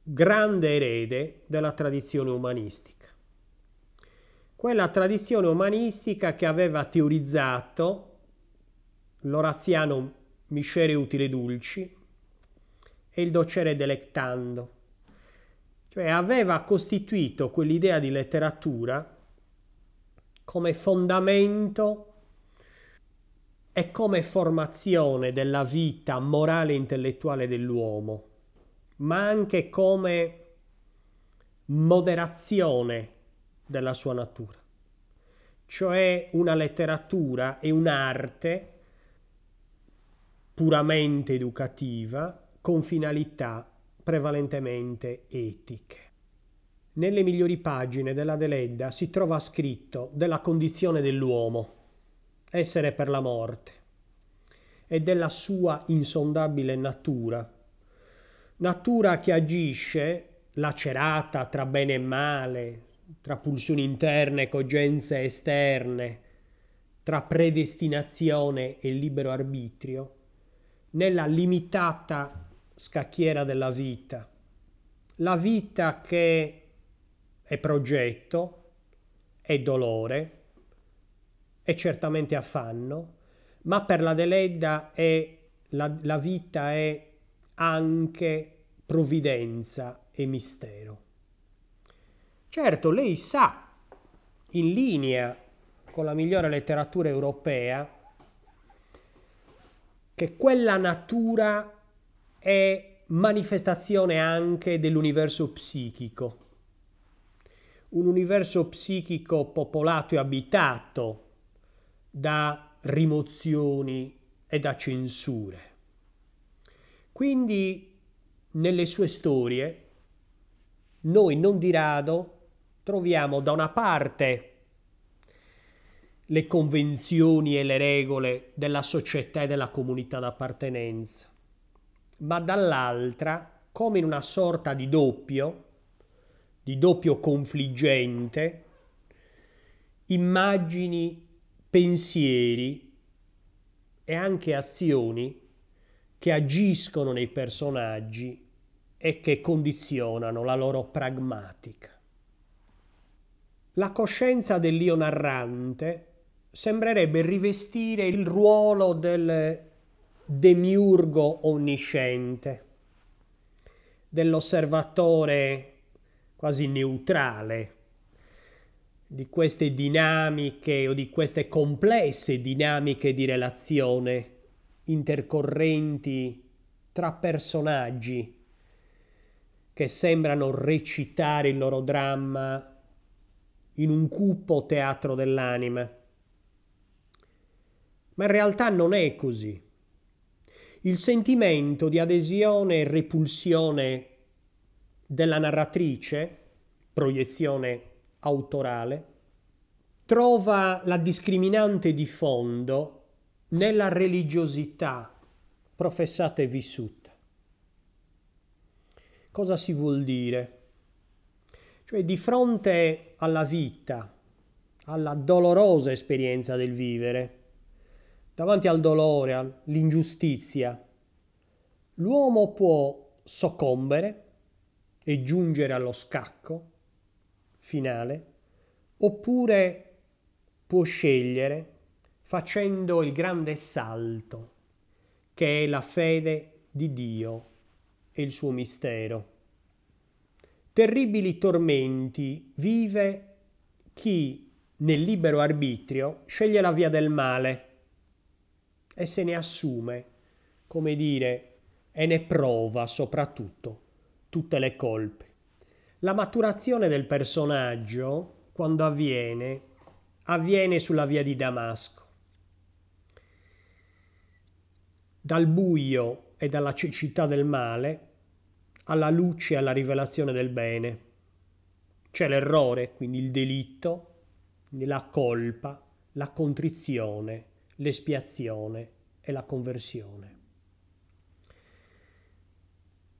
grande erede della tradizione umanistica quella tradizione umanistica che aveva teorizzato l'oraziano miscere utile dulci e il docere delectando. Cioè aveva costituito quell'idea di letteratura come fondamento e come formazione della vita morale e intellettuale dell'uomo, ma anche come moderazione della sua natura, cioè una letteratura e un'arte puramente educativa con finalità prevalentemente etiche. Nelle migliori pagine della Deledda si trova scritto della condizione dell'uomo, essere per la morte, e della sua insondabile natura, natura che agisce lacerata tra bene e male, tra pulsioni interne e cogenze esterne, tra predestinazione e libero arbitrio, nella limitata scacchiera della vita. La vita che è progetto, è dolore, è certamente affanno, ma per la Deledda è, la, la vita è anche provvidenza e mistero. Certo, lei sa, in linea con la migliore letteratura europea, che quella natura è manifestazione anche dell'universo psichico. Un universo psichico popolato e abitato da rimozioni e da censure. Quindi nelle sue storie noi non di rado troviamo da una parte le convenzioni e le regole della società e della comunità d'appartenenza, ma dall'altra, come in una sorta di doppio, di doppio confliggente, immagini, pensieri e anche azioni che agiscono nei personaggi e che condizionano la loro pragmatica la coscienza dell'io narrante sembrerebbe rivestire il ruolo del demiurgo onnisciente, dell'osservatore quasi neutrale di queste dinamiche o di queste complesse dinamiche di relazione intercorrenti tra personaggi che sembrano recitare il loro dramma in un cupo teatro dell'anima. Ma in realtà non è così. Il sentimento di adesione e repulsione della narratrice, proiezione autorale, trova la discriminante di fondo nella religiosità professata e vissuta. Cosa si vuol dire? Cioè di fronte alla vita, alla dolorosa esperienza del vivere, davanti al dolore, all'ingiustizia, l'uomo può soccombere e giungere allo scacco finale, oppure può scegliere facendo il grande salto che è la fede di Dio e il suo mistero. Terribili tormenti vive chi nel libero arbitrio sceglie la via del male e se ne assume, come dire, e ne prova soprattutto tutte le colpe. La maturazione del personaggio, quando avviene, avviene sulla via di Damasco. Dal buio e dalla cecità del male alla luce, e alla rivelazione del bene. C'è l'errore, quindi il delitto, la colpa, la contrizione, l'espiazione e la conversione.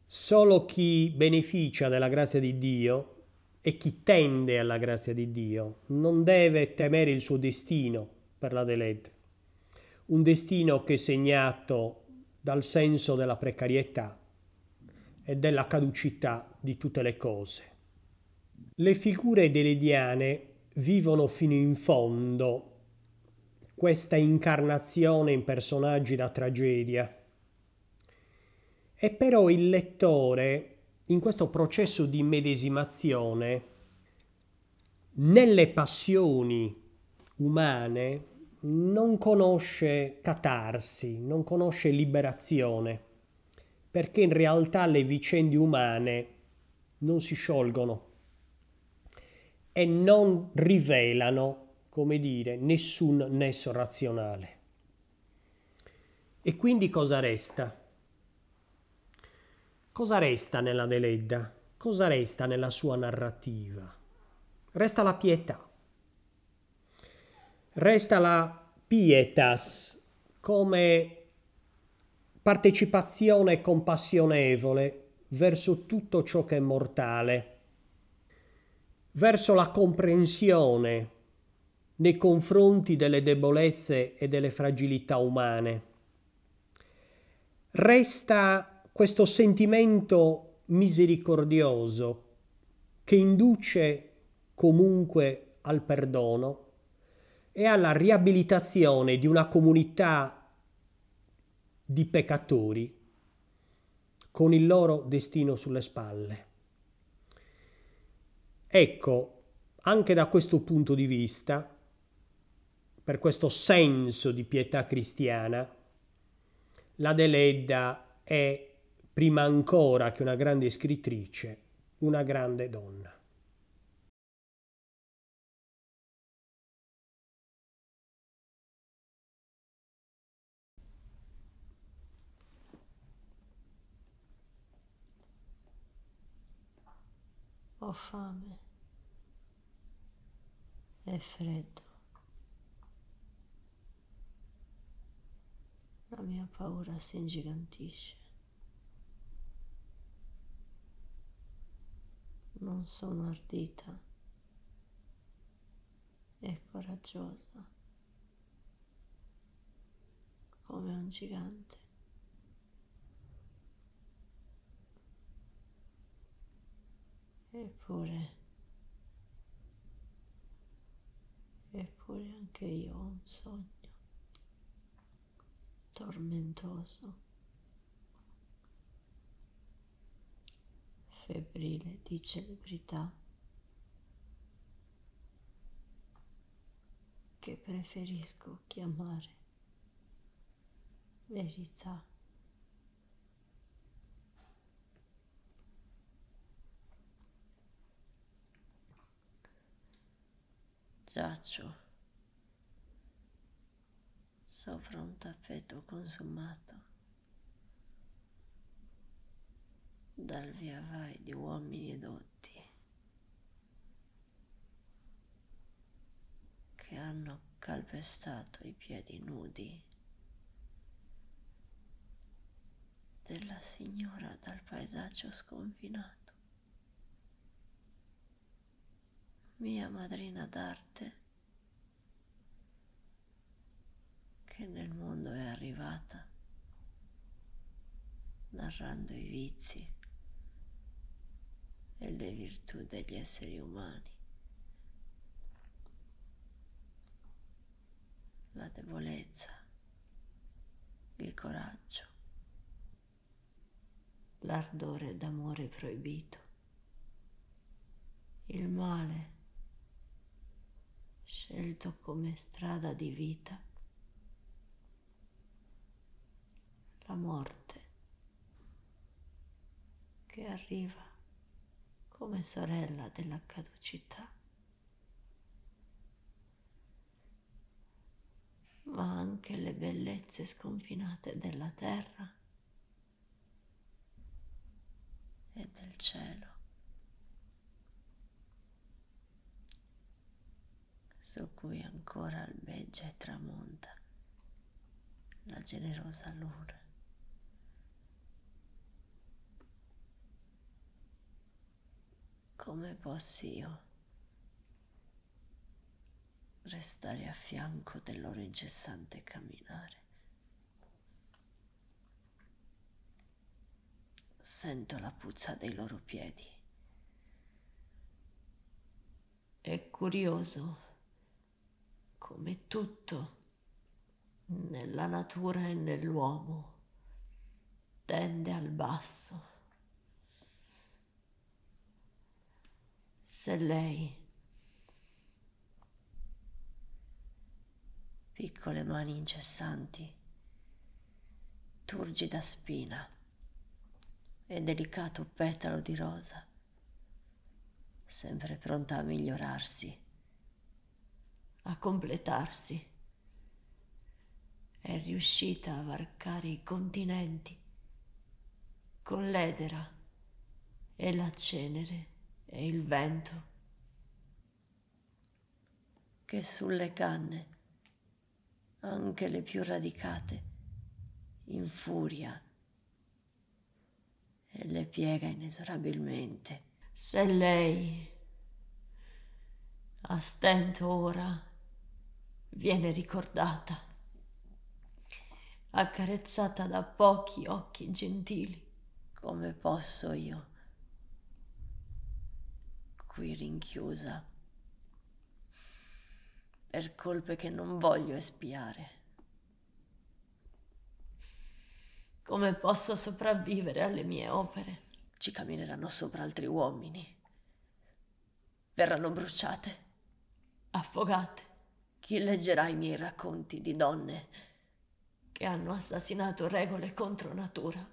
Solo chi beneficia della grazia di Dio e chi tende alla grazia di Dio non deve temere il suo destino per la deled, un destino che è segnato dal senso della precarietà, e della caducità di tutte le cose. Le figure delle diane vivono fino in fondo questa incarnazione in personaggi da tragedia. E però il lettore, in questo processo di medesimazione, nelle passioni umane non conosce catarsi, non conosce liberazione perché in realtà le vicende umane non si sciolgono e non rivelano, come dire, nessun nesso razionale. E quindi cosa resta? Cosa resta nella Deledda? Cosa resta nella sua narrativa? Resta la pietà. Resta la pietas come partecipazione compassionevole verso tutto ciò che è mortale, verso la comprensione nei confronti delle debolezze e delle fragilità umane. Resta questo sentimento misericordioso che induce comunque al perdono e alla riabilitazione di una comunità di peccatori con il loro destino sulle spalle. Ecco, anche da questo punto di vista, per questo senso di pietà cristiana, la Deledda è, prima ancora che una grande scrittrice, una grande donna. Ho fame. È freddo. La mia paura si ingigantisce. Non sono ardita e coraggiosa come un gigante. eppure eppure anche io ho un sogno tormentoso, febbrile di celebrità, che preferisco chiamare verità. pistaccio sopra un tappeto consumato dal via vai di uomini e dotti che hanno calpestato i piedi nudi della signora dal paesaggio sconfinato. mia madrina d'arte, che nel mondo è arrivata, narrando i vizi e le virtù degli esseri umani, la debolezza, il coraggio, l'ardore d'amore proibito, il male scelto come strada di vita la morte che arriva come sorella della caducità, ma anche le bellezze sconfinate della terra e del cielo. su cui ancora albeggia e tramonta la generosa luna. Come posso io restare a fianco del loro incessante camminare? Sento la puzza dei loro piedi. È curioso come tutto nella natura e nell'uomo, tende al basso. Se lei, piccole mani incessanti, turgida spina e delicato petalo di rosa, sempre pronta a migliorarsi, a completarsi. È riuscita a varcare i continenti con l'edera e la cenere e il vento che sulle canne, anche le più radicate, infuria e le piega inesorabilmente. Se lei a stento ora viene ricordata, accarezzata da pochi occhi gentili, come posso io, qui rinchiusa, per colpe che non voglio espiare. Come posso sopravvivere alle mie opere? Ci cammineranno sopra altri uomini. Verranno bruciate, affogate chi leggerà i miei racconti di donne che hanno assassinato regole contro natura?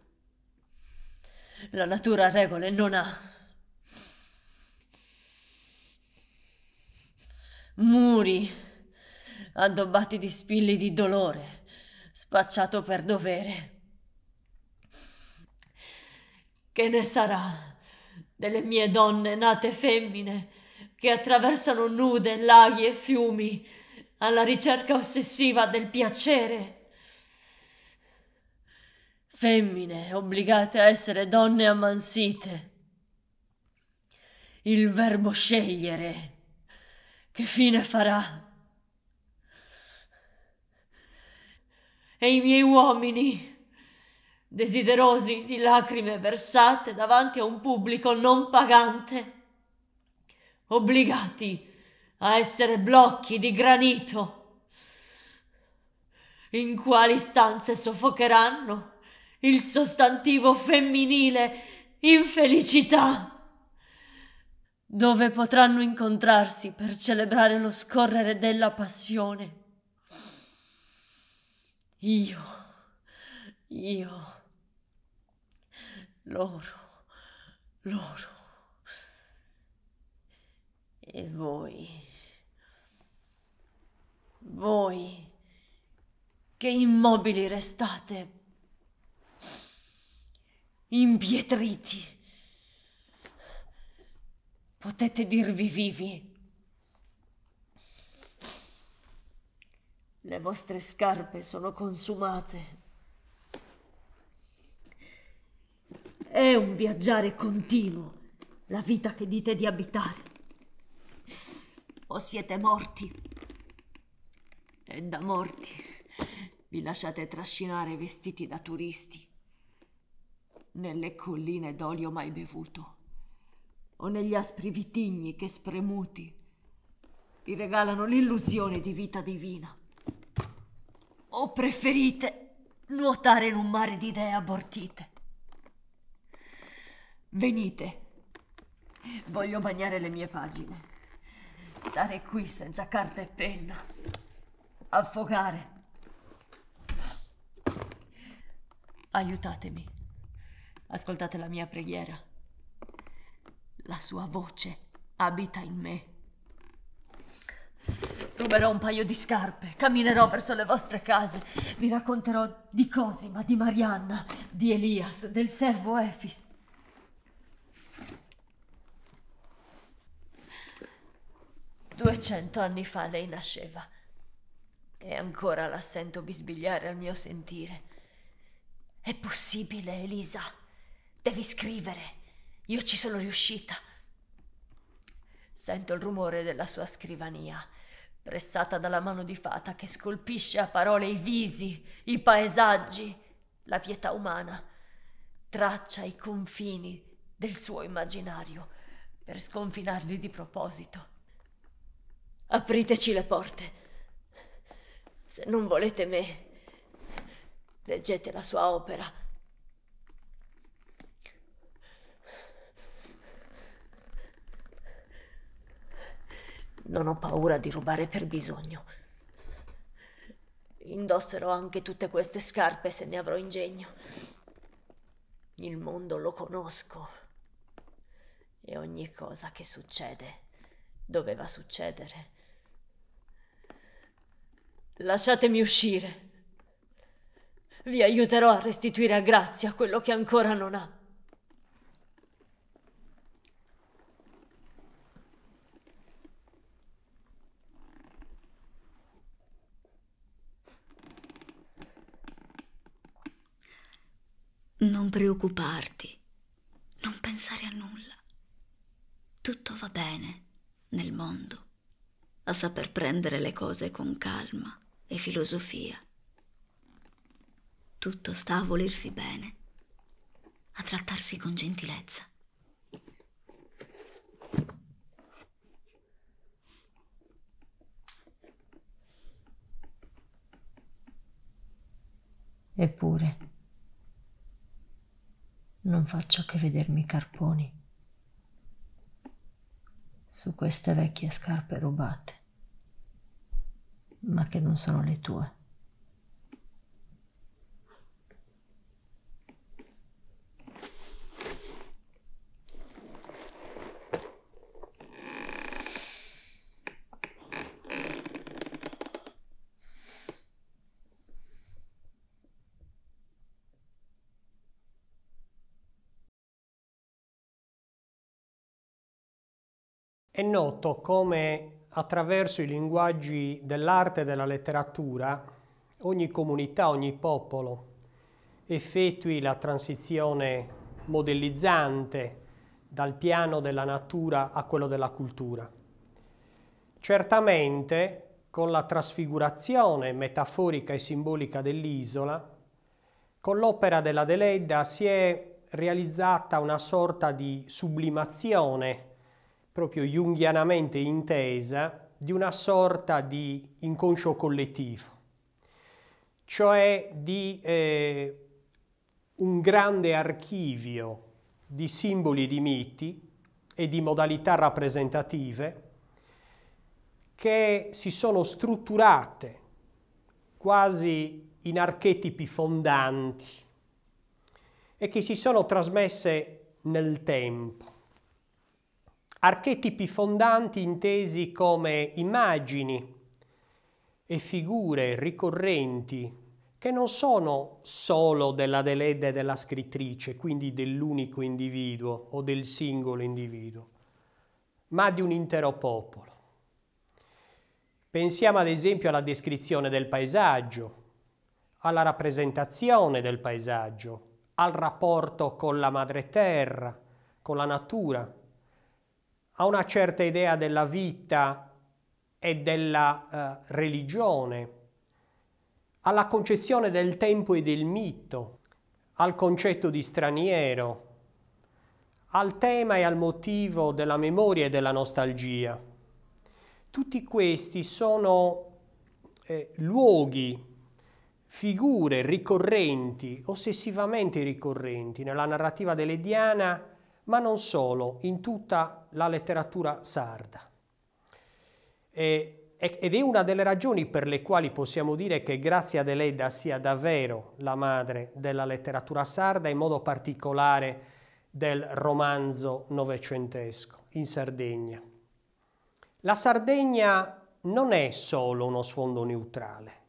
La natura regole non ha. Muri addobbati di spilli di dolore, spacciato per dovere. Che ne sarà delle mie donne nate femmine che attraversano nude laghi e fiumi alla ricerca ossessiva del piacere. Femmine obbligate a essere donne ammansite. Il verbo scegliere che fine farà? E i miei uomini, desiderosi di lacrime versate davanti a un pubblico non pagante, obbligati a a essere blocchi di granito in quali stanze soffocheranno il sostantivo femminile infelicità, dove potranno incontrarsi per celebrare lo scorrere della passione. Io, io, loro, loro e voi. Voi che immobili restate, impietriti, potete dirvi vivi. Le vostre scarpe sono consumate. È un viaggiare continuo la vita che dite di abitare. O siete morti e da morti. Vi lasciate trascinare vestiti da turisti. Nelle colline d'olio mai bevuto. O negli aspri vitigni che spremuti vi regalano l'illusione di vita divina. O preferite nuotare in un mare di idee abortite. Venite. Voglio bagnare le mie pagine. Stare qui senza carta e penna affogare. Aiutatemi. Ascoltate la mia preghiera. La sua voce abita in me. Ruberò un paio di scarpe, camminerò verso le vostre case, vi racconterò di Cosima, di Marianna, di Elias, del servo Efis. Duecento anni fa lei nasceva e ancora la sento bisbigliare al mio sentire. È possibile, Elisa. Devi scrivere. Io ci sono riuscita. Sento il rumore della sua scrivania, pressata dalla mano di fata che scolpisce a parole i visi, i paesaggi, la pietà umana. Traccia i confini del suo immaginario per sconfinarli di proposito. Apriteci le porte. Se non volete me, leggete la sua opera. Non ho paura di rubare per bisogno. Indosserò anche tutte queste scarpe se ne avrò ingegno. Il mondo lo conosco e ogni cosa che succede doveva succedere. Lasciatemi uscire. Vi aiuterò a restituire a Grazia quello che ancora non ha. Non preoccuparti, non pensare a nulla. Tutto va bene nel mondo, a saper prendere le cose con calma e filosofia. Tutto sta a volersi bene, a trattarsi con gentilezza. Eppure, non faccio che vedermi carponi su queste vecchie scarpe rubate ma che non sono le tue. È noto come attraverso i linguaggi dell'arte e della letteratura ogni comunità, ogni popolo effettui la transizione modellizzante dal piano della natura a quello della cultura. Certamente con la trasfigurazione metaforica e simbolica dell'isola, con l'opera della Deledda si è realizzata una sorta di sublimazione proprio junghianamente intesa, di una sorta di inconscio collettivo, cioè di eh, un grande archivio di simboli e di miti e di modalità rappresentative che si sono strutturate quasi in archetipi fondanti e che si sono trasmesse nel tempo Archetipi fondanti intesi come immagini e figure ricorrenti che non sono solo dell'Adelaide e della scrittrice, quindi dell'unico individuo o del singolo individuo, ma di un intero popolo. Pensiamo ad esempio alla descrizione del paesaggio, alla rappresentazione del paesaggio, al rapporto con la madre terra, con la natura ha una certa idea della vita e della eh, religione, alla concezione del tempo e del mito, al concetto di straniero, al tema e al motivo della memoria e della nostalgia. Tutti questi sono eh, luoghi figure ricorrenti, ossessivamente ricorrenti nella narrativa dell'Ediana ma non solo, in tutta la letteratura sarda. E, ed è una delle ragioni per le quali possiamo dire che Grazia Deledda sia davvero la madre della letteratura sarda, in modo particolare del romanzo novecentesco in Sardegna. La Sardegna non è solo uno sfondo neutrale.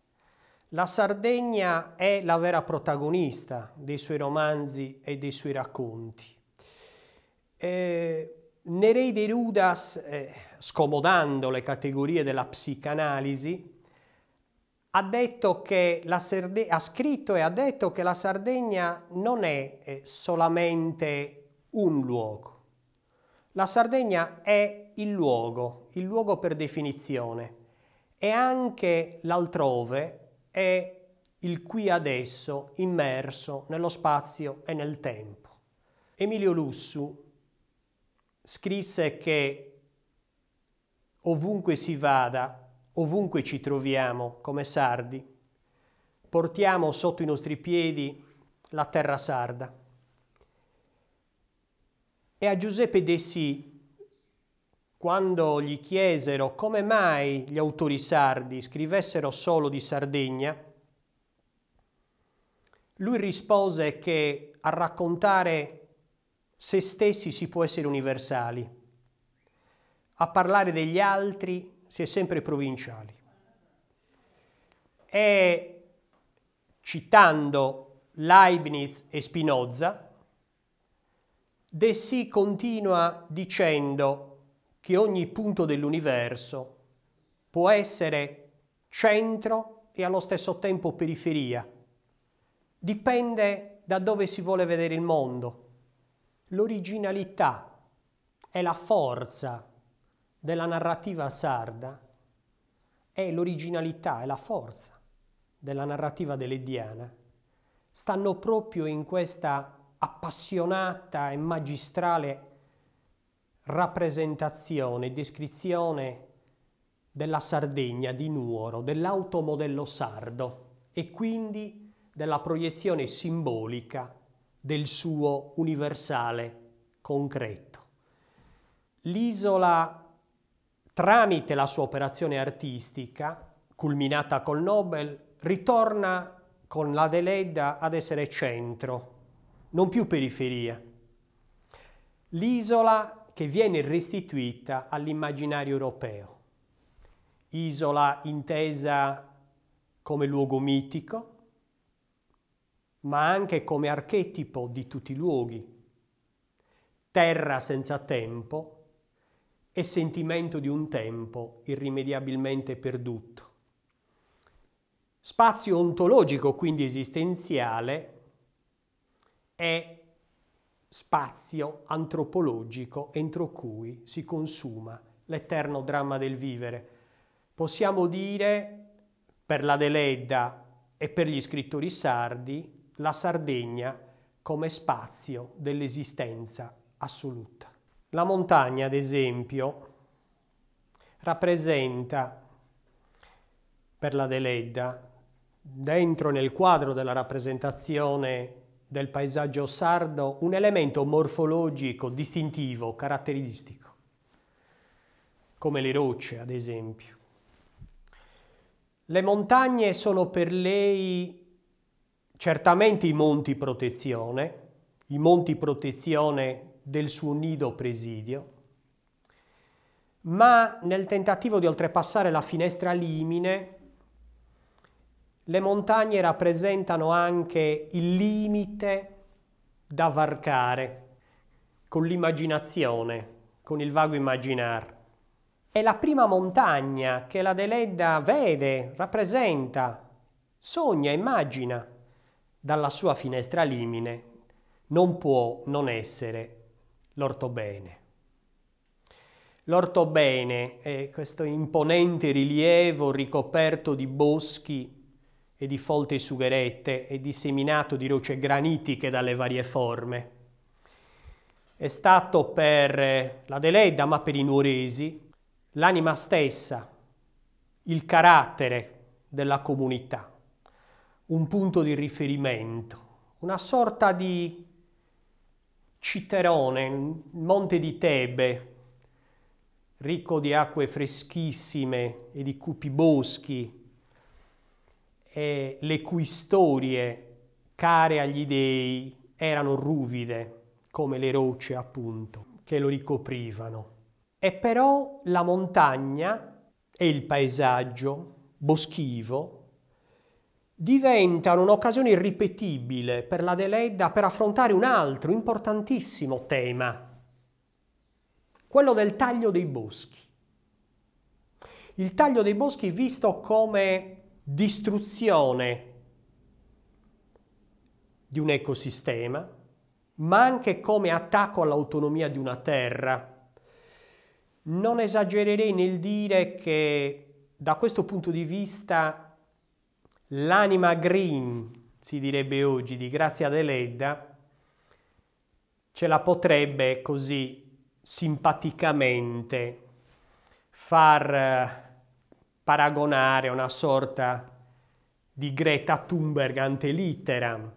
La Sardegna è la vera protagonista dei suoi romanzi e dei suoi racconti eh, Nerei Verudas, eh, scomodando le categorie della psicanalisi, ha, Sardegna, ha, scritto e ha detto che la Sardegna non è eh, solamente un luogo. La Sardegna è il luogo, il luogo per definizione, e anche l'altrove è il qui adesso immerso nello spazio e nel tempo. Emilio Lussu scrisse che ovunque si vada, ovunque ci troviamo come sardi, portiamo sotto i nostri piedi la terra sarda. E a Giuseppe Dessì, quando gli chiesero come mai gli autori sardi scrivessero solo di Sardegna, lui rispose che a raccontare se stessi si può essere universali, a parlare degli altri si è sempre provinciali. E citando Leibniz e Spinoza, De Si continua dicendo che ogni punto dell'universo può essere centro e allo stesso tempo periferia. Dipende da dove si vuole vedere il mondo L'originalità è la forza della narrativa sarda, è l'originalità, è la forza della narrativa dell'Ediana, stanno proprio in questa appassionata e magistrale rappresentazione, descrizione della Sardegna, di Nuoro, dell'automodello sardo e quindi della proiezione simbolica del suo universale concreto. L'isola, tramite la sua operazione artistica, culminata col Nobel, ritorna con l'Adelaida ad essere centro, non più periferia. L'isola che viene restituita all'immaginario europeo. Isola intesa come luogo mitico, ma anche come archetipo di tutti i luoghi. Terra senza tempo e sentimento di un tempo irrimediabilmente perduto. Spazio ontologico, quindi esistenziale, è spazio antropologico entro cui si consuma l'eterno dramma del vivere. Possiamo dire, per la Deledda e per gli scrittori sardi, la Sardegna come spazio dell'esistenza assoluta. La montagna, ad esempio, rappresenta per la Deledda, dentro nel quadro della rappresentazione del paesaggio sardo, un elemento morfologico, distintivo, caratteristico, come le rocce, ad esempio. Le montagne sono per lei Certamente i monti protezione, i monti protezione del suo nido presidio, ma nel tentativo di oltrepassare la finestra limine le montagne rappresentano anche il limite da varcare con l'immaginazione, con il vago immaginar. È la prima montagna che la Deledda vede, rappresenta, sogna, immagina dalla sua finestra limine non può non essere l'ortobene. L'ortobene è questo imponente rilievo ricoperto di boschi e di folte sugherette e disseminato di rocce granitiche dalle varie forme. È stato per la Deledda, ma per i nuoresi, l'anima stessa, il carattere della comunità un punto di riferimento, una sorta di Citerone, il monte di Tebe, ricco di acque freschissime e di cupi boschi, e le cui storie care agli dei erano ruvide, come le rocce appunto, che lo ricoprivano. E però la montagna e il paesaggio boschivo diventano un'occasione irripetibile per la Deledda per affrontare un altro importantissimo tema, quello del taglio dei boschi. Il taglio dei boschi visto come distruzione di un ecosistema, ma anche come attacco all'autonomia di una terra. Non esagererei nel dire che da questo punto di vista L'anima green, si direbbe oggi, di Grazia Deledda, ce la potrebbe così simpaticamente far eh, paragonare a una sorta di Greta Thunberg ante litteram.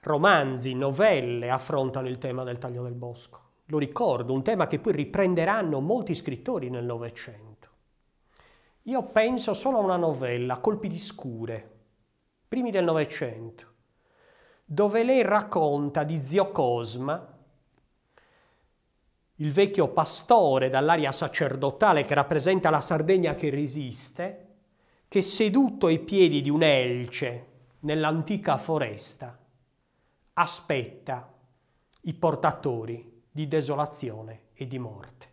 Romanzi, novelle affrontano il tema del taglio del bosco. Lo ricordo, un tema che poi riprenderanno molti scrittori nel Novecento. Io penso solo a una novella, Colpi di Scure, primi del Novecento, dove lei racconta di zio Cosma, il vecchio pastore dall'aria sacerdotale che rappresenta la Sardegna che resiste, che seduto ai piedi di un elce nell'antica foresta aspetta i portatori di desolazione e di morte.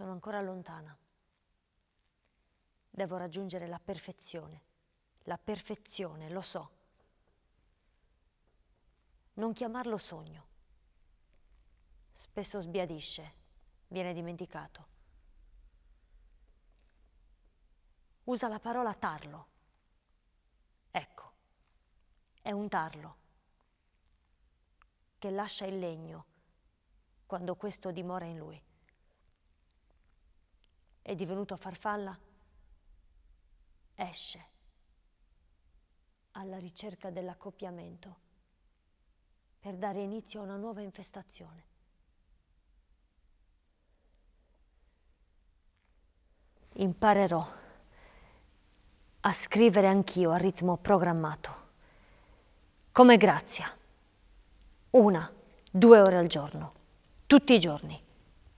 sono ancora lontana. Devo raggiungere la perfezione, la perfezione, lo so. Non chiamarlo sogno. Spesso sbiadisce, viene dimenticato. Usa la parola tarlo. Ecco, è un tarlo che lascia il legno quando questo dimora in lui è divenuto farfalla, esce alla ricerca dell'accoppiamento per dare inizio a una nuova infestazione. Imparerò a scrivere anch'io a ritmo programmato, come Grazia, una, due ore al giorno, tutti i giorni.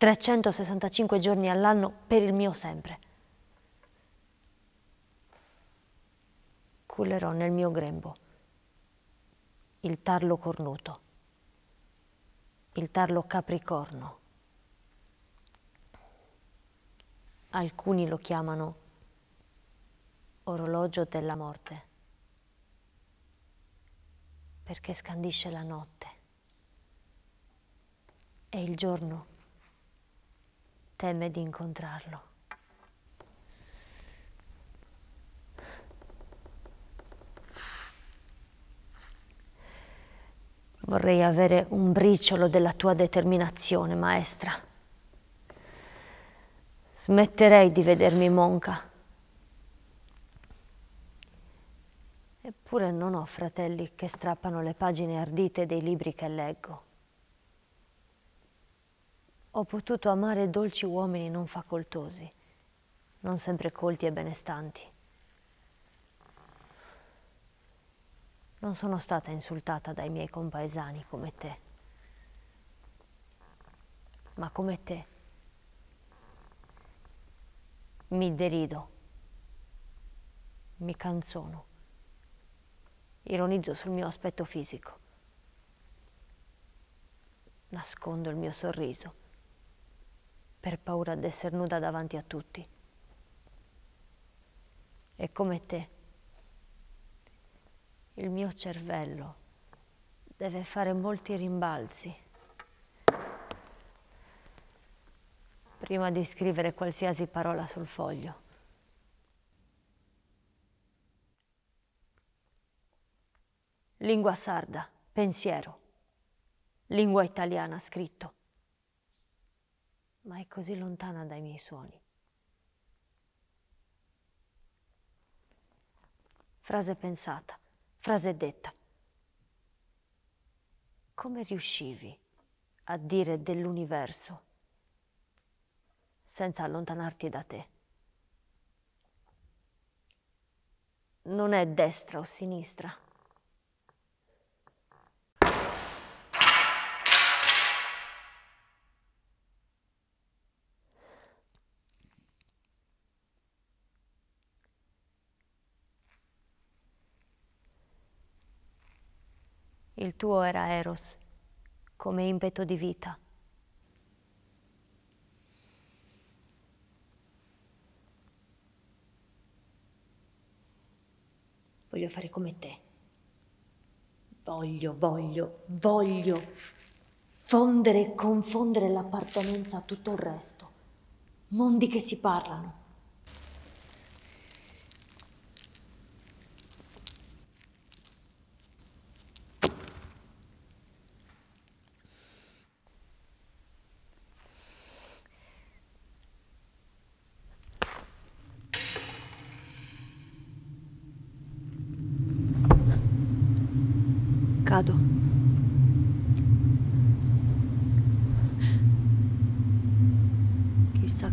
365 giorni all'anno per il mio sempre. Cullerò nel mio grembo il tarlo cornuto, il tarlo capricorno. Alcuni lo chiamano orologio della morte perché scandisce la notte e il giorno teme di incontrarlo. Vorrei avere un briciolo della tua determinazione, maestra. Smetterei di vedermi monca. Eppure non ho fratelli che strappano le pagine ardite dei libri che leggo. Ho potuto amare dolci uomini non facoltosi, non sempre colti e benestanti. Non sono stata insultata dai miei compaesani come te, ma come te mi derido, mi canzono, ironizzo sul mio aspetto fisico, nascondo il mio sorriso per paura d'essere nuda davanti a tutti. E come te, il mio cervello deve fare molti rimbalzi prima di scrivere qualsiasi parola sul foglio. Lingua sarda, pensiero. Lingua italiana, scritto ma è così lontana dai miei suoni. Frase pensata, frase detta. Come riuscivi a dire dell'universo senza allontanarti da te? Non è destra o sinistra. il tuo era Eros, come impeto di vita. Voglio fare come te. Voglio, voglio, voglio fondere e confondere l'appartenenza a tutto il resto. Mondi che si parlano.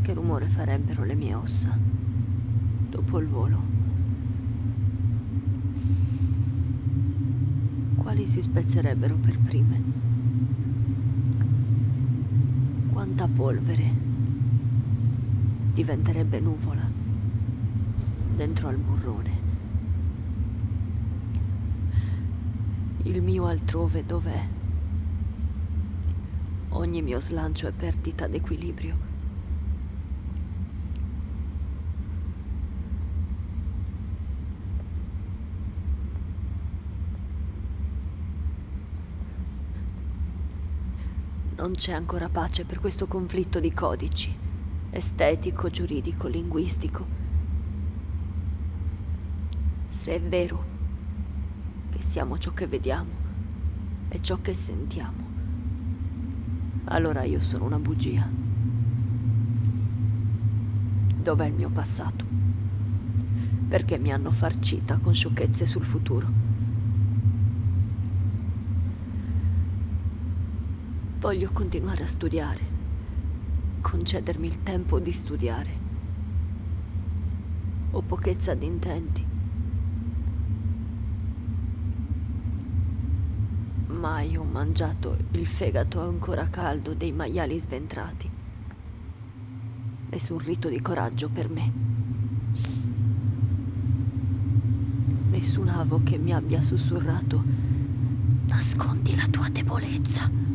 che rumore farebbero le mie ossa dopo il volo. Quali si spezzerebbero per prime? Quanta polvere diventerebbe nuvola dentro al burrone. Il mio altrove dov'è? Ogni mio slancio è perdita d'equilibrio Non c'è ancora pace per questo conflitto di codici, estetico, giuridico, linguistico. Se è vero che siamo ciò che vediamo e ciò che sentiamo, allora io sono una bugia. Dov'è il mio passato? Perché mi hanno farcita con sciocchezze sul futuro? Voglio continuare a studiare, concedermi il tempo di studiare. Ho pochezza di intenti. Mai ho mangiato il fegato ancora caldo dei maiali sventrati. Nessun rito di coraggio per me. Nessun avo che mi abbia sussurrato Nascondi la tua debolezza.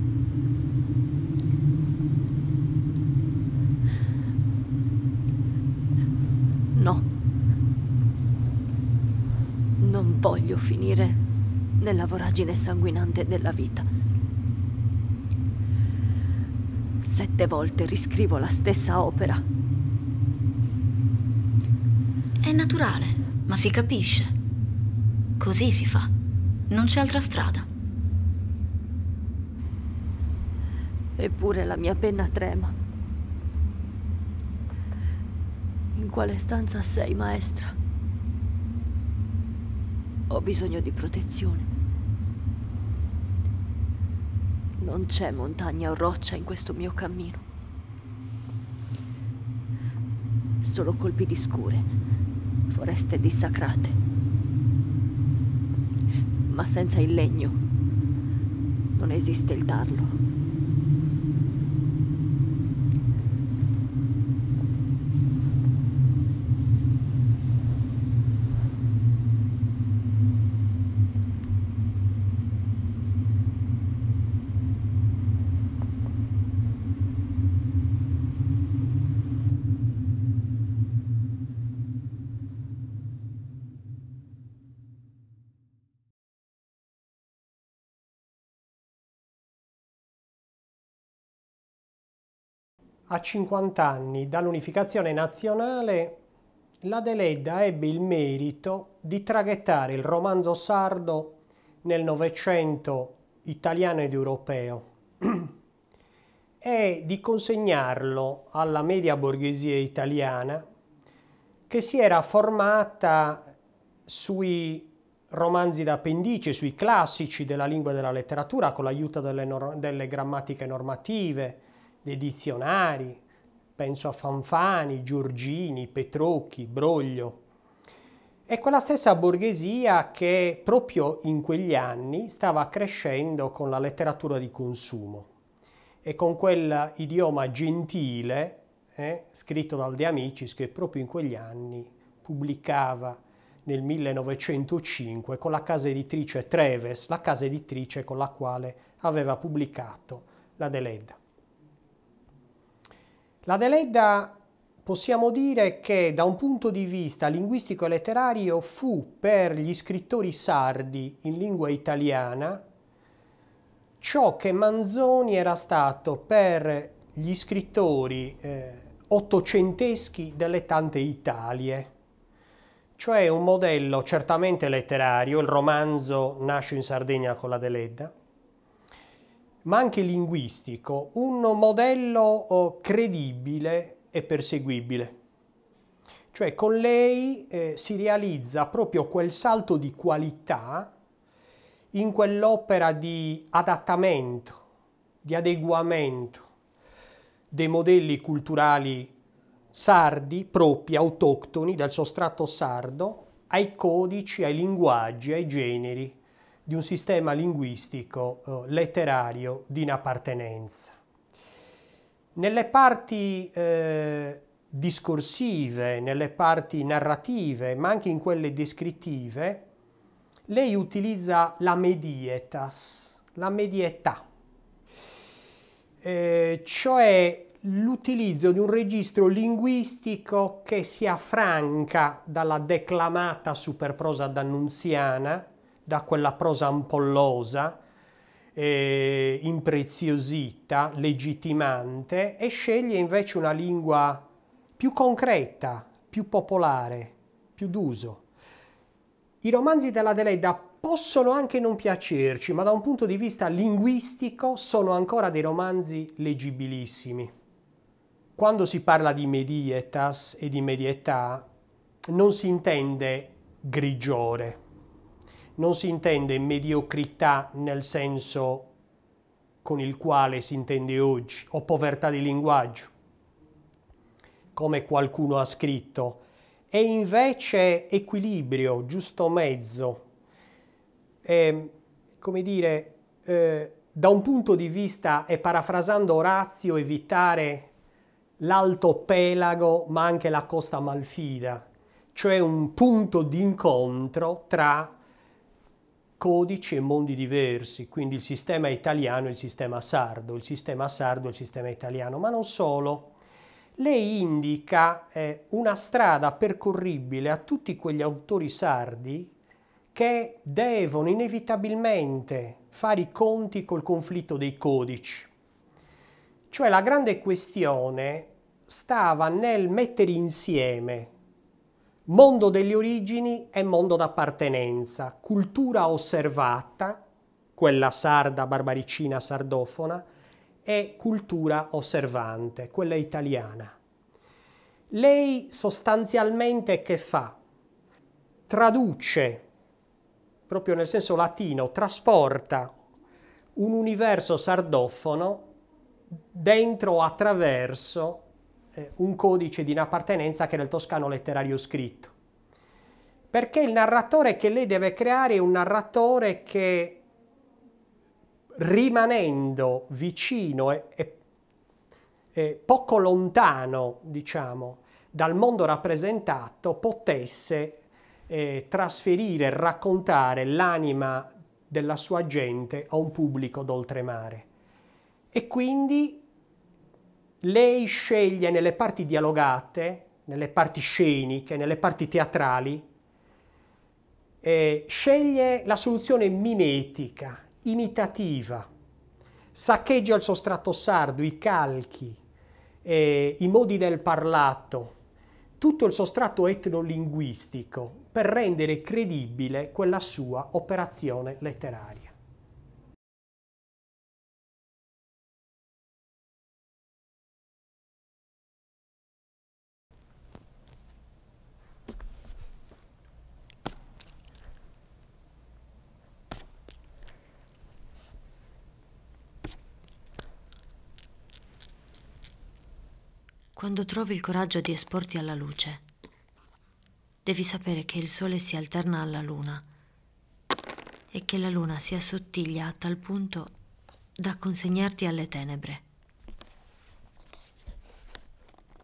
voglio finire nella voragine sanguinante della vita. Sette volte riscrivo la stessa opera. È naturale, ma si capisce. Così si fa. Non c'è altra strada. Eppure la mia penna trema. In quale stanza sei, maestra? bisogno di protezione. Non c'è montagna o roccia in questo mio cammino. Solo colpi di scure, foreste dissacrate, ma senza il legno non esiste il tarlo. A 50 anni dall'unificazione nazionale, la Deledda ebbe il merito di traghettare il romanzo sardo nel Novecento italiano ed europeo (clears throat) e di consegnarlo alla media borghesia italiana che si era formata sui romanzi d'appendice, sui classici della lingua e della letteratura con l'aiuto delle, delle grammatiche normative, dei dizionari, penso a Fanfani, Giorgini, Petrocchi, Broglio. È quella stessa borghesia che proprio in quegli anni stava crescendo con la letteratura di consumo e con quell'idioma gentile eh, scritto dal De Amicis che proprio in quegli anni pubblicava nel 1905 con la casa editrice Treves, la casa editrice con la quale aveva pubblicato la Deledda. La Deledda possiamo dire che da un punto di vista linguistico e letterario fu per gli scrittori sardi in lingua italiana ciò che Manzoni era stato per gli scrittori eh, ottocenteschi delle tante Italie, cioè un modello certamente letterario, il romanzo nasce in Sardegna con la Deledda, ma anche linguistico, un modello oh, credibile e perseguibile. Cioè con lei eh, si realizza proprio quel salto di qualità in quell'opera di adattamento, di adeguamento dei modelli culturali sardi, propri, autoctoni, dal sostratto sardo, ai codici, ai linguaggi, ai generi di un sistema linguistico eh, letterario di inappartenenza. Nelle parti eh, discorsive, nelle parti narrative, ma anche in quelle descrittive, lei utilizza la medietas, la medietà, eh, cioè l'utilizzo di un registro linguistico che si affranca dalla declamata superprosa d'annunziana da quella prosa ampollosa, eh, impreziosita, legittimante, e sceglie invece una lingua più concreta, più popolare, più d'uso. I romanzi della Deleida possono anche non piacerci, ma da un punto di vista linguistico sono ancora dei romanzi leggibilissimi. Quando si parla di medietas e di medietà non si intende grigiore, non si intende mediocrità nel senso con il quale si intende oggi, o povertà di linguaggio, come qualcuno ha scritto, è invece equilibrio, giusto mezzo. E, ehm, come dire, eh, da un punto di vista, e parafrasando Orazio, evitare l'alto pelago ma anche la costa malfida, cioè un punto d'incontro tra codici e mondi diversi, quindi il sistema italiano e il sistema sardo, il sistema sardo e il sistema italiano, ma non solo. Lei indica eh, una strada percorribile a tutti quegli autori sardi che devono inevitabilmente fare i conti col conflitto dei codici. Cioè la grande questione stava nel mettere insieme Mondo delle origini e mondo d'appartenenza, cultura osservata, quella sarda, barbaricina, sardofona, e cultura osservante, quella italiana. Lei sostanzialmente che fa? Traduce, proprio nel senso latino, trasporta un universo sardofono dentro attraverso eh, un codice di inappartenenza che era il toscano letterario scritto. Perché il narratore che lei deve creare è un narratore che rimanendo vicino e, e, e poco lontano, diciamo, dal mondo rappresentato, potesse eh, trasferire, raccontare l'anima della sua gente a un pubblico d'oltremare. E quindi lei sceglie nelle parti dialogate, nelle parti sceniche, nelle parti teatrali, eh, sceglie la soluzione mimetica, imitativa, saccheggia il sostrato sardo, i calchi, eh, i modi del parlato, tutto il sostrato etnolinguistico per rendere credibile quella sua operazione letteraria. quando trovi il coraggio di esporti alla luce, devi sapere che il sole si alterna alla luna e che la luna si assottiglia a tal punto da consegnarti alle tenebre.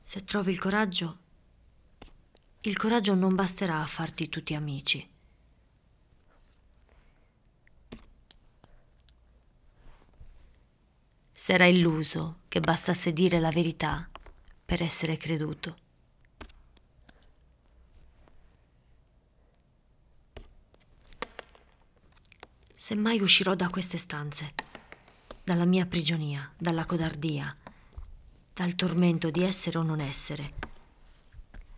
Se trovi il coraggio, il coraggio non basterà a farti tutti amici. S'era illuso che bastasse dire la verità per essere creduto. Se mai uscirò da queste stanze, dalla mia prigionia, dalla codardia, dal tormento di essere o non essere.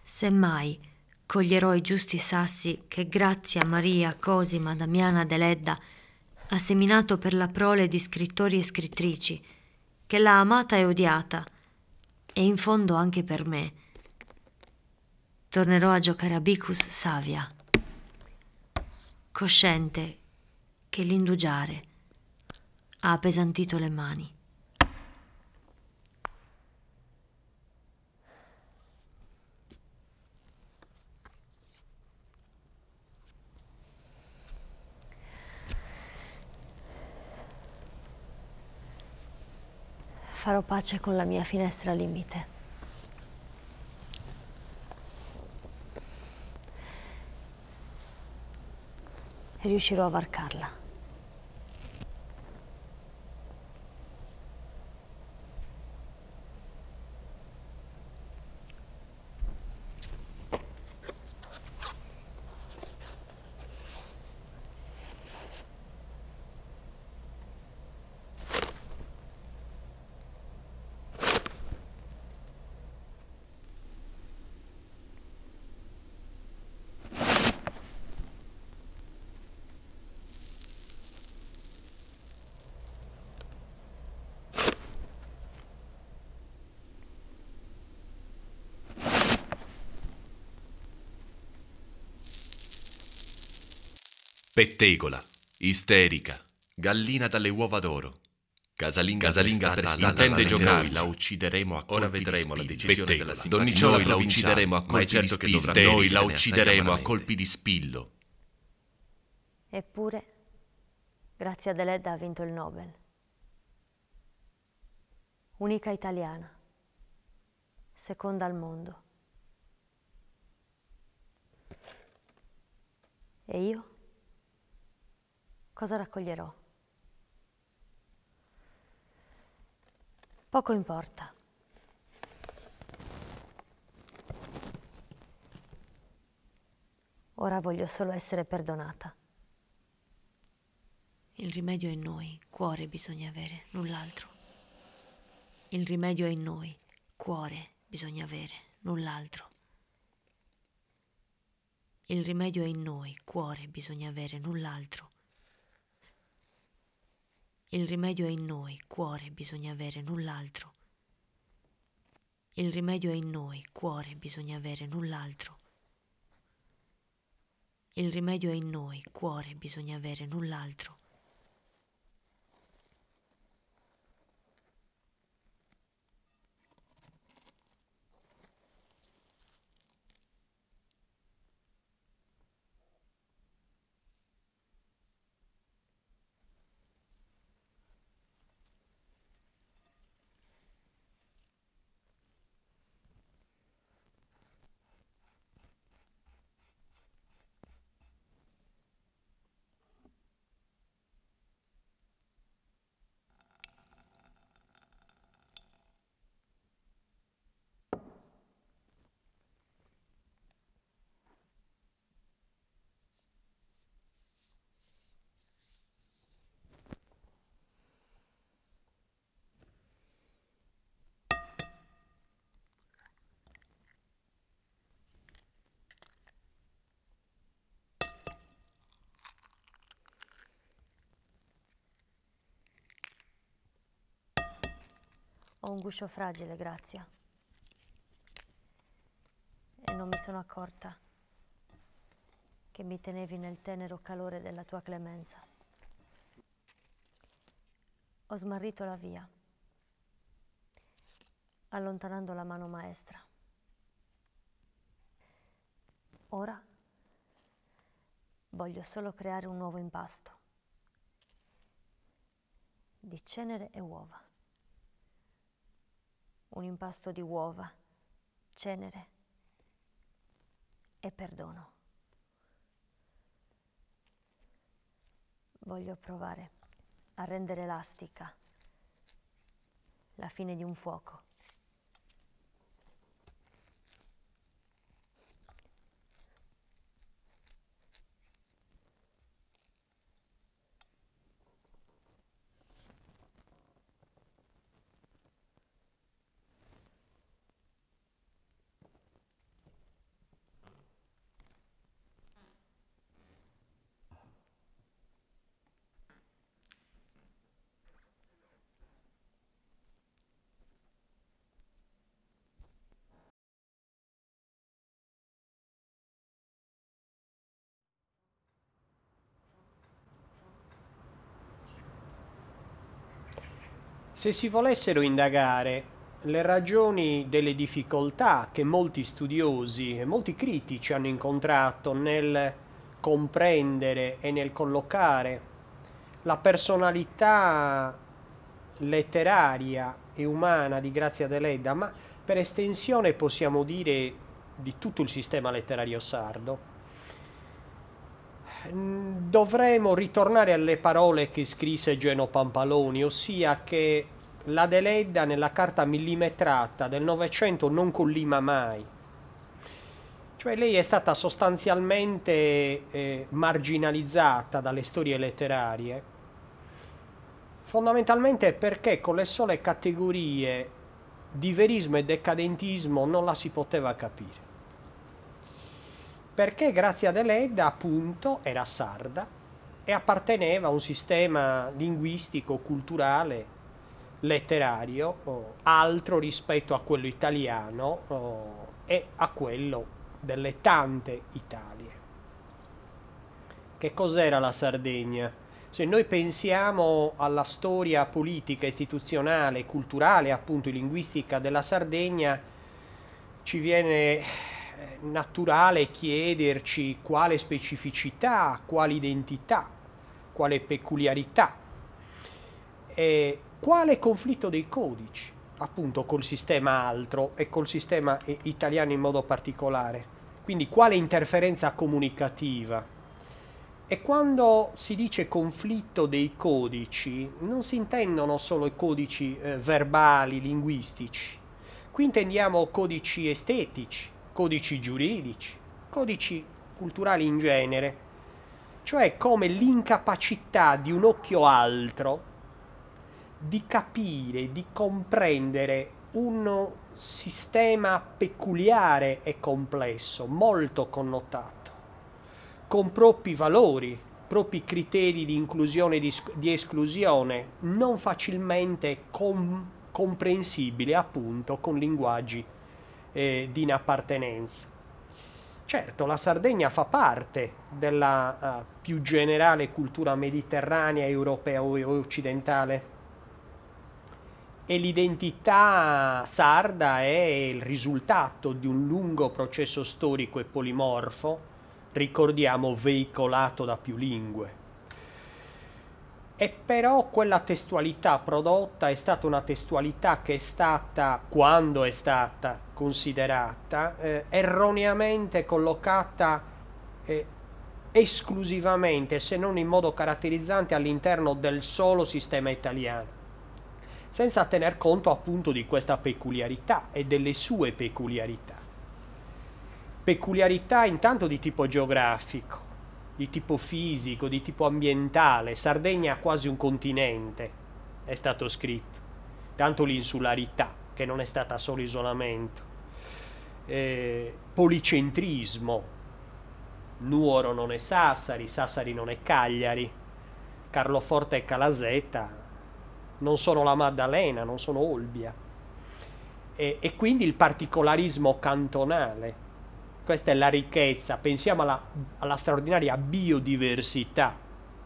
se mai coglierò i giusti sassi che Grazia, Maria, Cosima, Damiana, Deledda ha seminato per la prole di scrittori e scrittrici, che l'ha amata e odiata, e in fondo anche per me. Tornerò a giocare a Bicus Savia, cosciente che l'indugiare ha appesantito le mani. farò pace con la mia finestra limite. E riuscirò a varcarla. Pettegola, isterica, gallina dalle uova d'oro. Casalinga, Casalinga per intende giocare. la uccideremo a colpi Ora vedremo la decisione Pettegola. della noi la uccideremo a colpi certo di spillo. Noi la uccideremo a colpi di spillo. Eppure, grazie a Deledda ha vinto il Nobel. Unica italiana. Seconda al mondo. E io? cosa raccoglierò? Poco importa. Ora voglio solo essere perdonata. Il rimedio è in noi, cuore bisogna avere, null'altro. Il rimedio è in noi, cuore bisogna avere, null'altro. Il rimedio è in noi, cuore bisogna avere, null'altro. Il rimedio è in noi, cuore bisogna avere, null'altro. Il rimedio è in noi, cuore bisogna avere, null'altro. Il rimedio è in noi, cuore bisogna avere, null'altro. Ho un guscio fragile, grazie. E non mi sono accorta che mi tenevi nel tenero calore della tua clemenza. Ho smarrito la via, allontanando la mano maestra. Ora voglio solo creare un nuovo impasto di cenere e uova un impasto di uova, cenere e perdono. Voglio provare a rendere elastica la fine di un fuoco. Se si volessero indagare le ragioni delle difficoltà che molti studiosi e molti critici hanno incontrato nel comprendere e nel collocare la personalità letteraria e umana di Grazia Deledda, ma per estensione possiamo dire di tutto il sistema letterario sardo, Mm, dovremo ritornare alle parole che scrisse Geno Pampaloni, ossia che la Deledda nella carta millimetrata del Novecento non collima mai. Cioè lei è stata sostanzialmente eh, marginalizzata dalle storie letterarie, fondamentalmente perché con le sole categorie di verismo e decadentismo non la si poteva capire perché Grazia Deledda appunto era sarda e apparteneva a un sistema linguistico, culturale, letterario oh, altro rispetto a quello italiano oh, e a quello delle tante Italie. Che cos'era la Sardegna? Se noi pensiamo alla storia politica, istituzionale, culturale, appunto linguistica della Sardegna, ci viene eh, naturale chiederci quale specificità, quale identità, quale peculiarità, e quale conflitto dei codici, appunto col sistema altro e col sistema italiano in modo particolare, quindi quale interferenza comunicativa. E quando si dice conflitto dei codici, non si intendono solo i codici eh, verbali, linguistici, qui intendiamo codici estetici, codici giuridici, codici culturali in genere, cioè come l'incapacità di un occhio altro di capire, di comprendere un sistema peculiare e complesso, molto connotato, con propri valori, propri criteri di inclusione e di, di, esclusione, non facilmente com comprensibile appunto con linguaggi eh, di inappartenenza. Certo, la Sardegna fa parte della uh, più generale cultura mediterranea, europea o occidentale e l'identità sarda è il risultato di un lungo processo storico e polimorfo, ricordiamo veicolato da più lingue. E però quella testualità prodotta è stata una testualità che è stata, quando è stata, considerata eh, erroneamente collocata eh, esclusivamente, se non in modo caratterizzante, all'interno del solo sistema italiano, senza tener conto appunto di questa peculiarità e delle sue peculiarità. Peculiarità intanto di tipo geografico, di tipo fisico, di tipo ambientale. Sardegna ha quasi un continente, è stato scritto. Tanto l'insularità, che non è stata solo isolamento eh, policentrismo. Nuoro non è Sassari, Sassari non è Cagliari, Carloforte è Calasetta, non sono la Maddalena, non sono Olbia. E, e quindi il particolarismo cantonale. Questa è la ricchezza, pensiamo alla, alla straordinaria biodiversità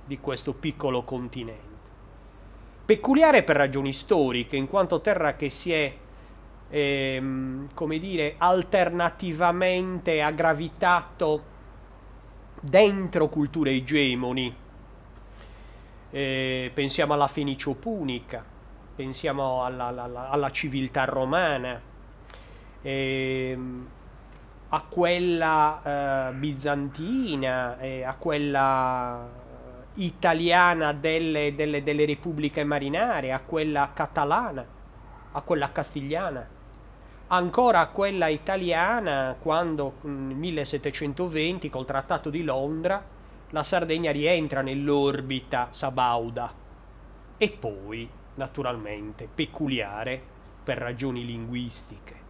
di questo piccolo continente. Peculiare per ragioni storiche, in quanto terra che si è ehm, come dire, alternativamente ha gravitato dentro culture egemoni. Eh, pensiamo alla Fenicio Punica, pensiamo alla, alla, alla civiltà romana, ehm, a quella eh, bizantina, eh, a quella italiana delle, delle, delle repubbliche marinare, a quella catalana, a quella castigliana ancora quella italiana quando mm, nel 1720 col trattato di Londra la Sardegna rientra nell'orbita sabauda e poi naturalmente peculiare per ragioni linguistiche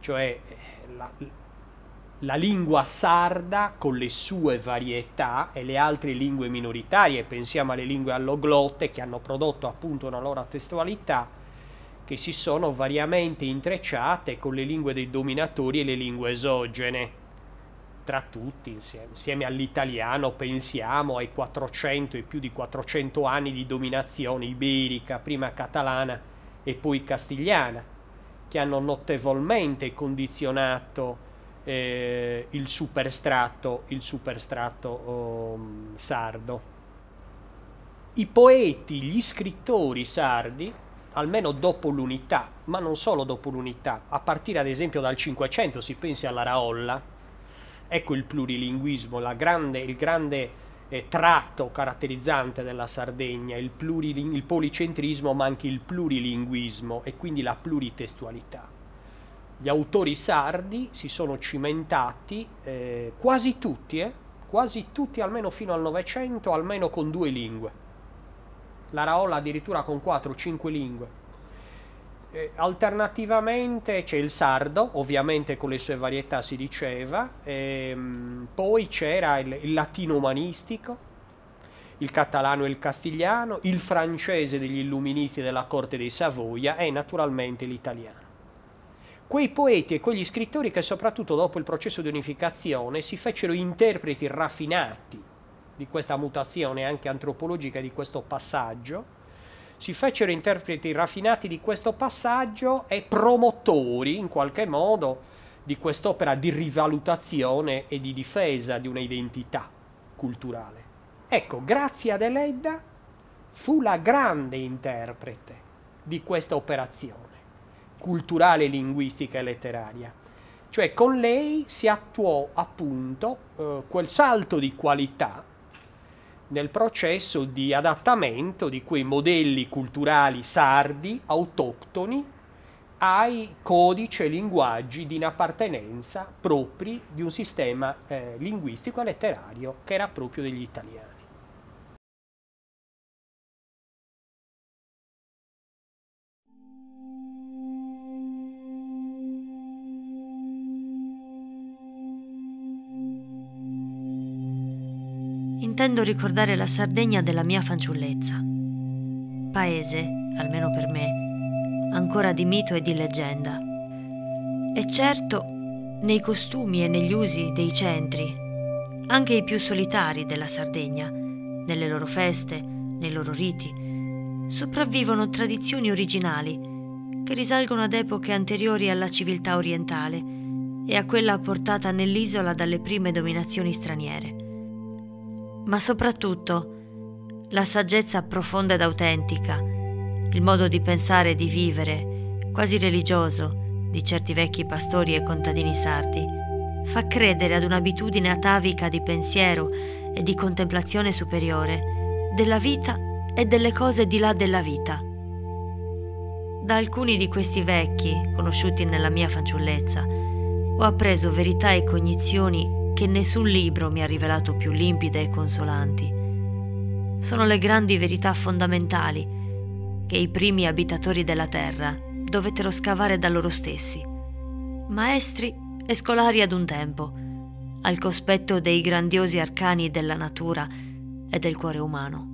cioè la, la lingua sarda con le sue varietà e le altre lingue minoritarie pensiamo alle lingue alloglotte che hanno prodotto appunto una loro testualità che si sono variamente intrecciate con le lingue dei dominatori e le lingue esogene. Tra tutti, insieme all'italiano, pensiamo ai 400 e più di 400 anni di dominazione iberica, prima catalana e poi castigliana, che hanno notevolmente condizionato eh, il superstrato, il superstrato um, sardo. I poeti, gli scrittori sardi almeno dopo l'unità, ma non solo dopo l'unità, a partire ad esempio dal 500 si pensi alla Raolla, ecco il plurilinguismo, grande, il grande eh, tratto caratterizzante della Sardegna, il, pluriling- il policentrismo ma anche il plurilinguismo e quindi la pluritestualità gli autori sardi si sono cimentati eh, quasi tutti, eh, quasi tutti almeno fino al Novecento, almeno con due lingue la Raola addirittura con 4 o 5 lingue. Eh, alternativamente c'è il sardo, ovviamente con le sue varietà si diceva, ehm, poi c'era il, il latino umanistico, il catalano e il castigliano, il francese degli illuministi della corte dei Savoia e naturalmente l'italiano. Quei poeti e quegli scrittori che soprattutto dopo il processo di unificazione si fecero interpreti raffinati di questa mutazione anche antropologica, di questo passaggio, si fecero interpreti raffinati di questo passaggio e promotori in qualche modo di quest'opera di rivalutazione e di difesa di un'identità culturale. Ecco, Grazia Deledda fu la grande interprete di questa operazione culturale, linguistica e letteraria. Cioè con lei si attuò appunto eh, quel salto di qualità nel processo di adattamento di quei modelli culturali sardi, autoctoni, ai codici e linguaggi di inappartenenza propri di un sistema eh, linguistico e letterario che era proprio degli italiani. intendo ricordare la Sardegna della mia fanciullezza. Paese, almeno per me, ancora di mito e di leggenda. E certo, nei costumi e negli usi dei centri, anche i più solitari della Sardegna, nelle loro feste, nei loro riti, sopravvivono tradizioni originali che risalgono ad epoche anteriori alla civiltà orientale e a quella portata nell'isola dalle prime dominazioni straniere ma soprattutto la saggezza profonda ed autentica, il modo di pensare e di vivere, quasi religioso, di certi vecchi pastori e contadini sardi, fa credere ad un'abitudine atavica di pensiero e di contemplazione superiore della vita e delle cose di là della vita. Da alcuni di questi vecchi, conosciuti nella mia fanciullezza, ho appreso verità e cognizioni che nessun libro mi ha rivelato più limpide e consolanti. Sono le grandi verità fondamentali che i primi abitatori della Terra dovettero scavare da loro stessi, maestri e scolari ad un tempo, al cospetto dei grandiosi arcani della natura e del cuore umano.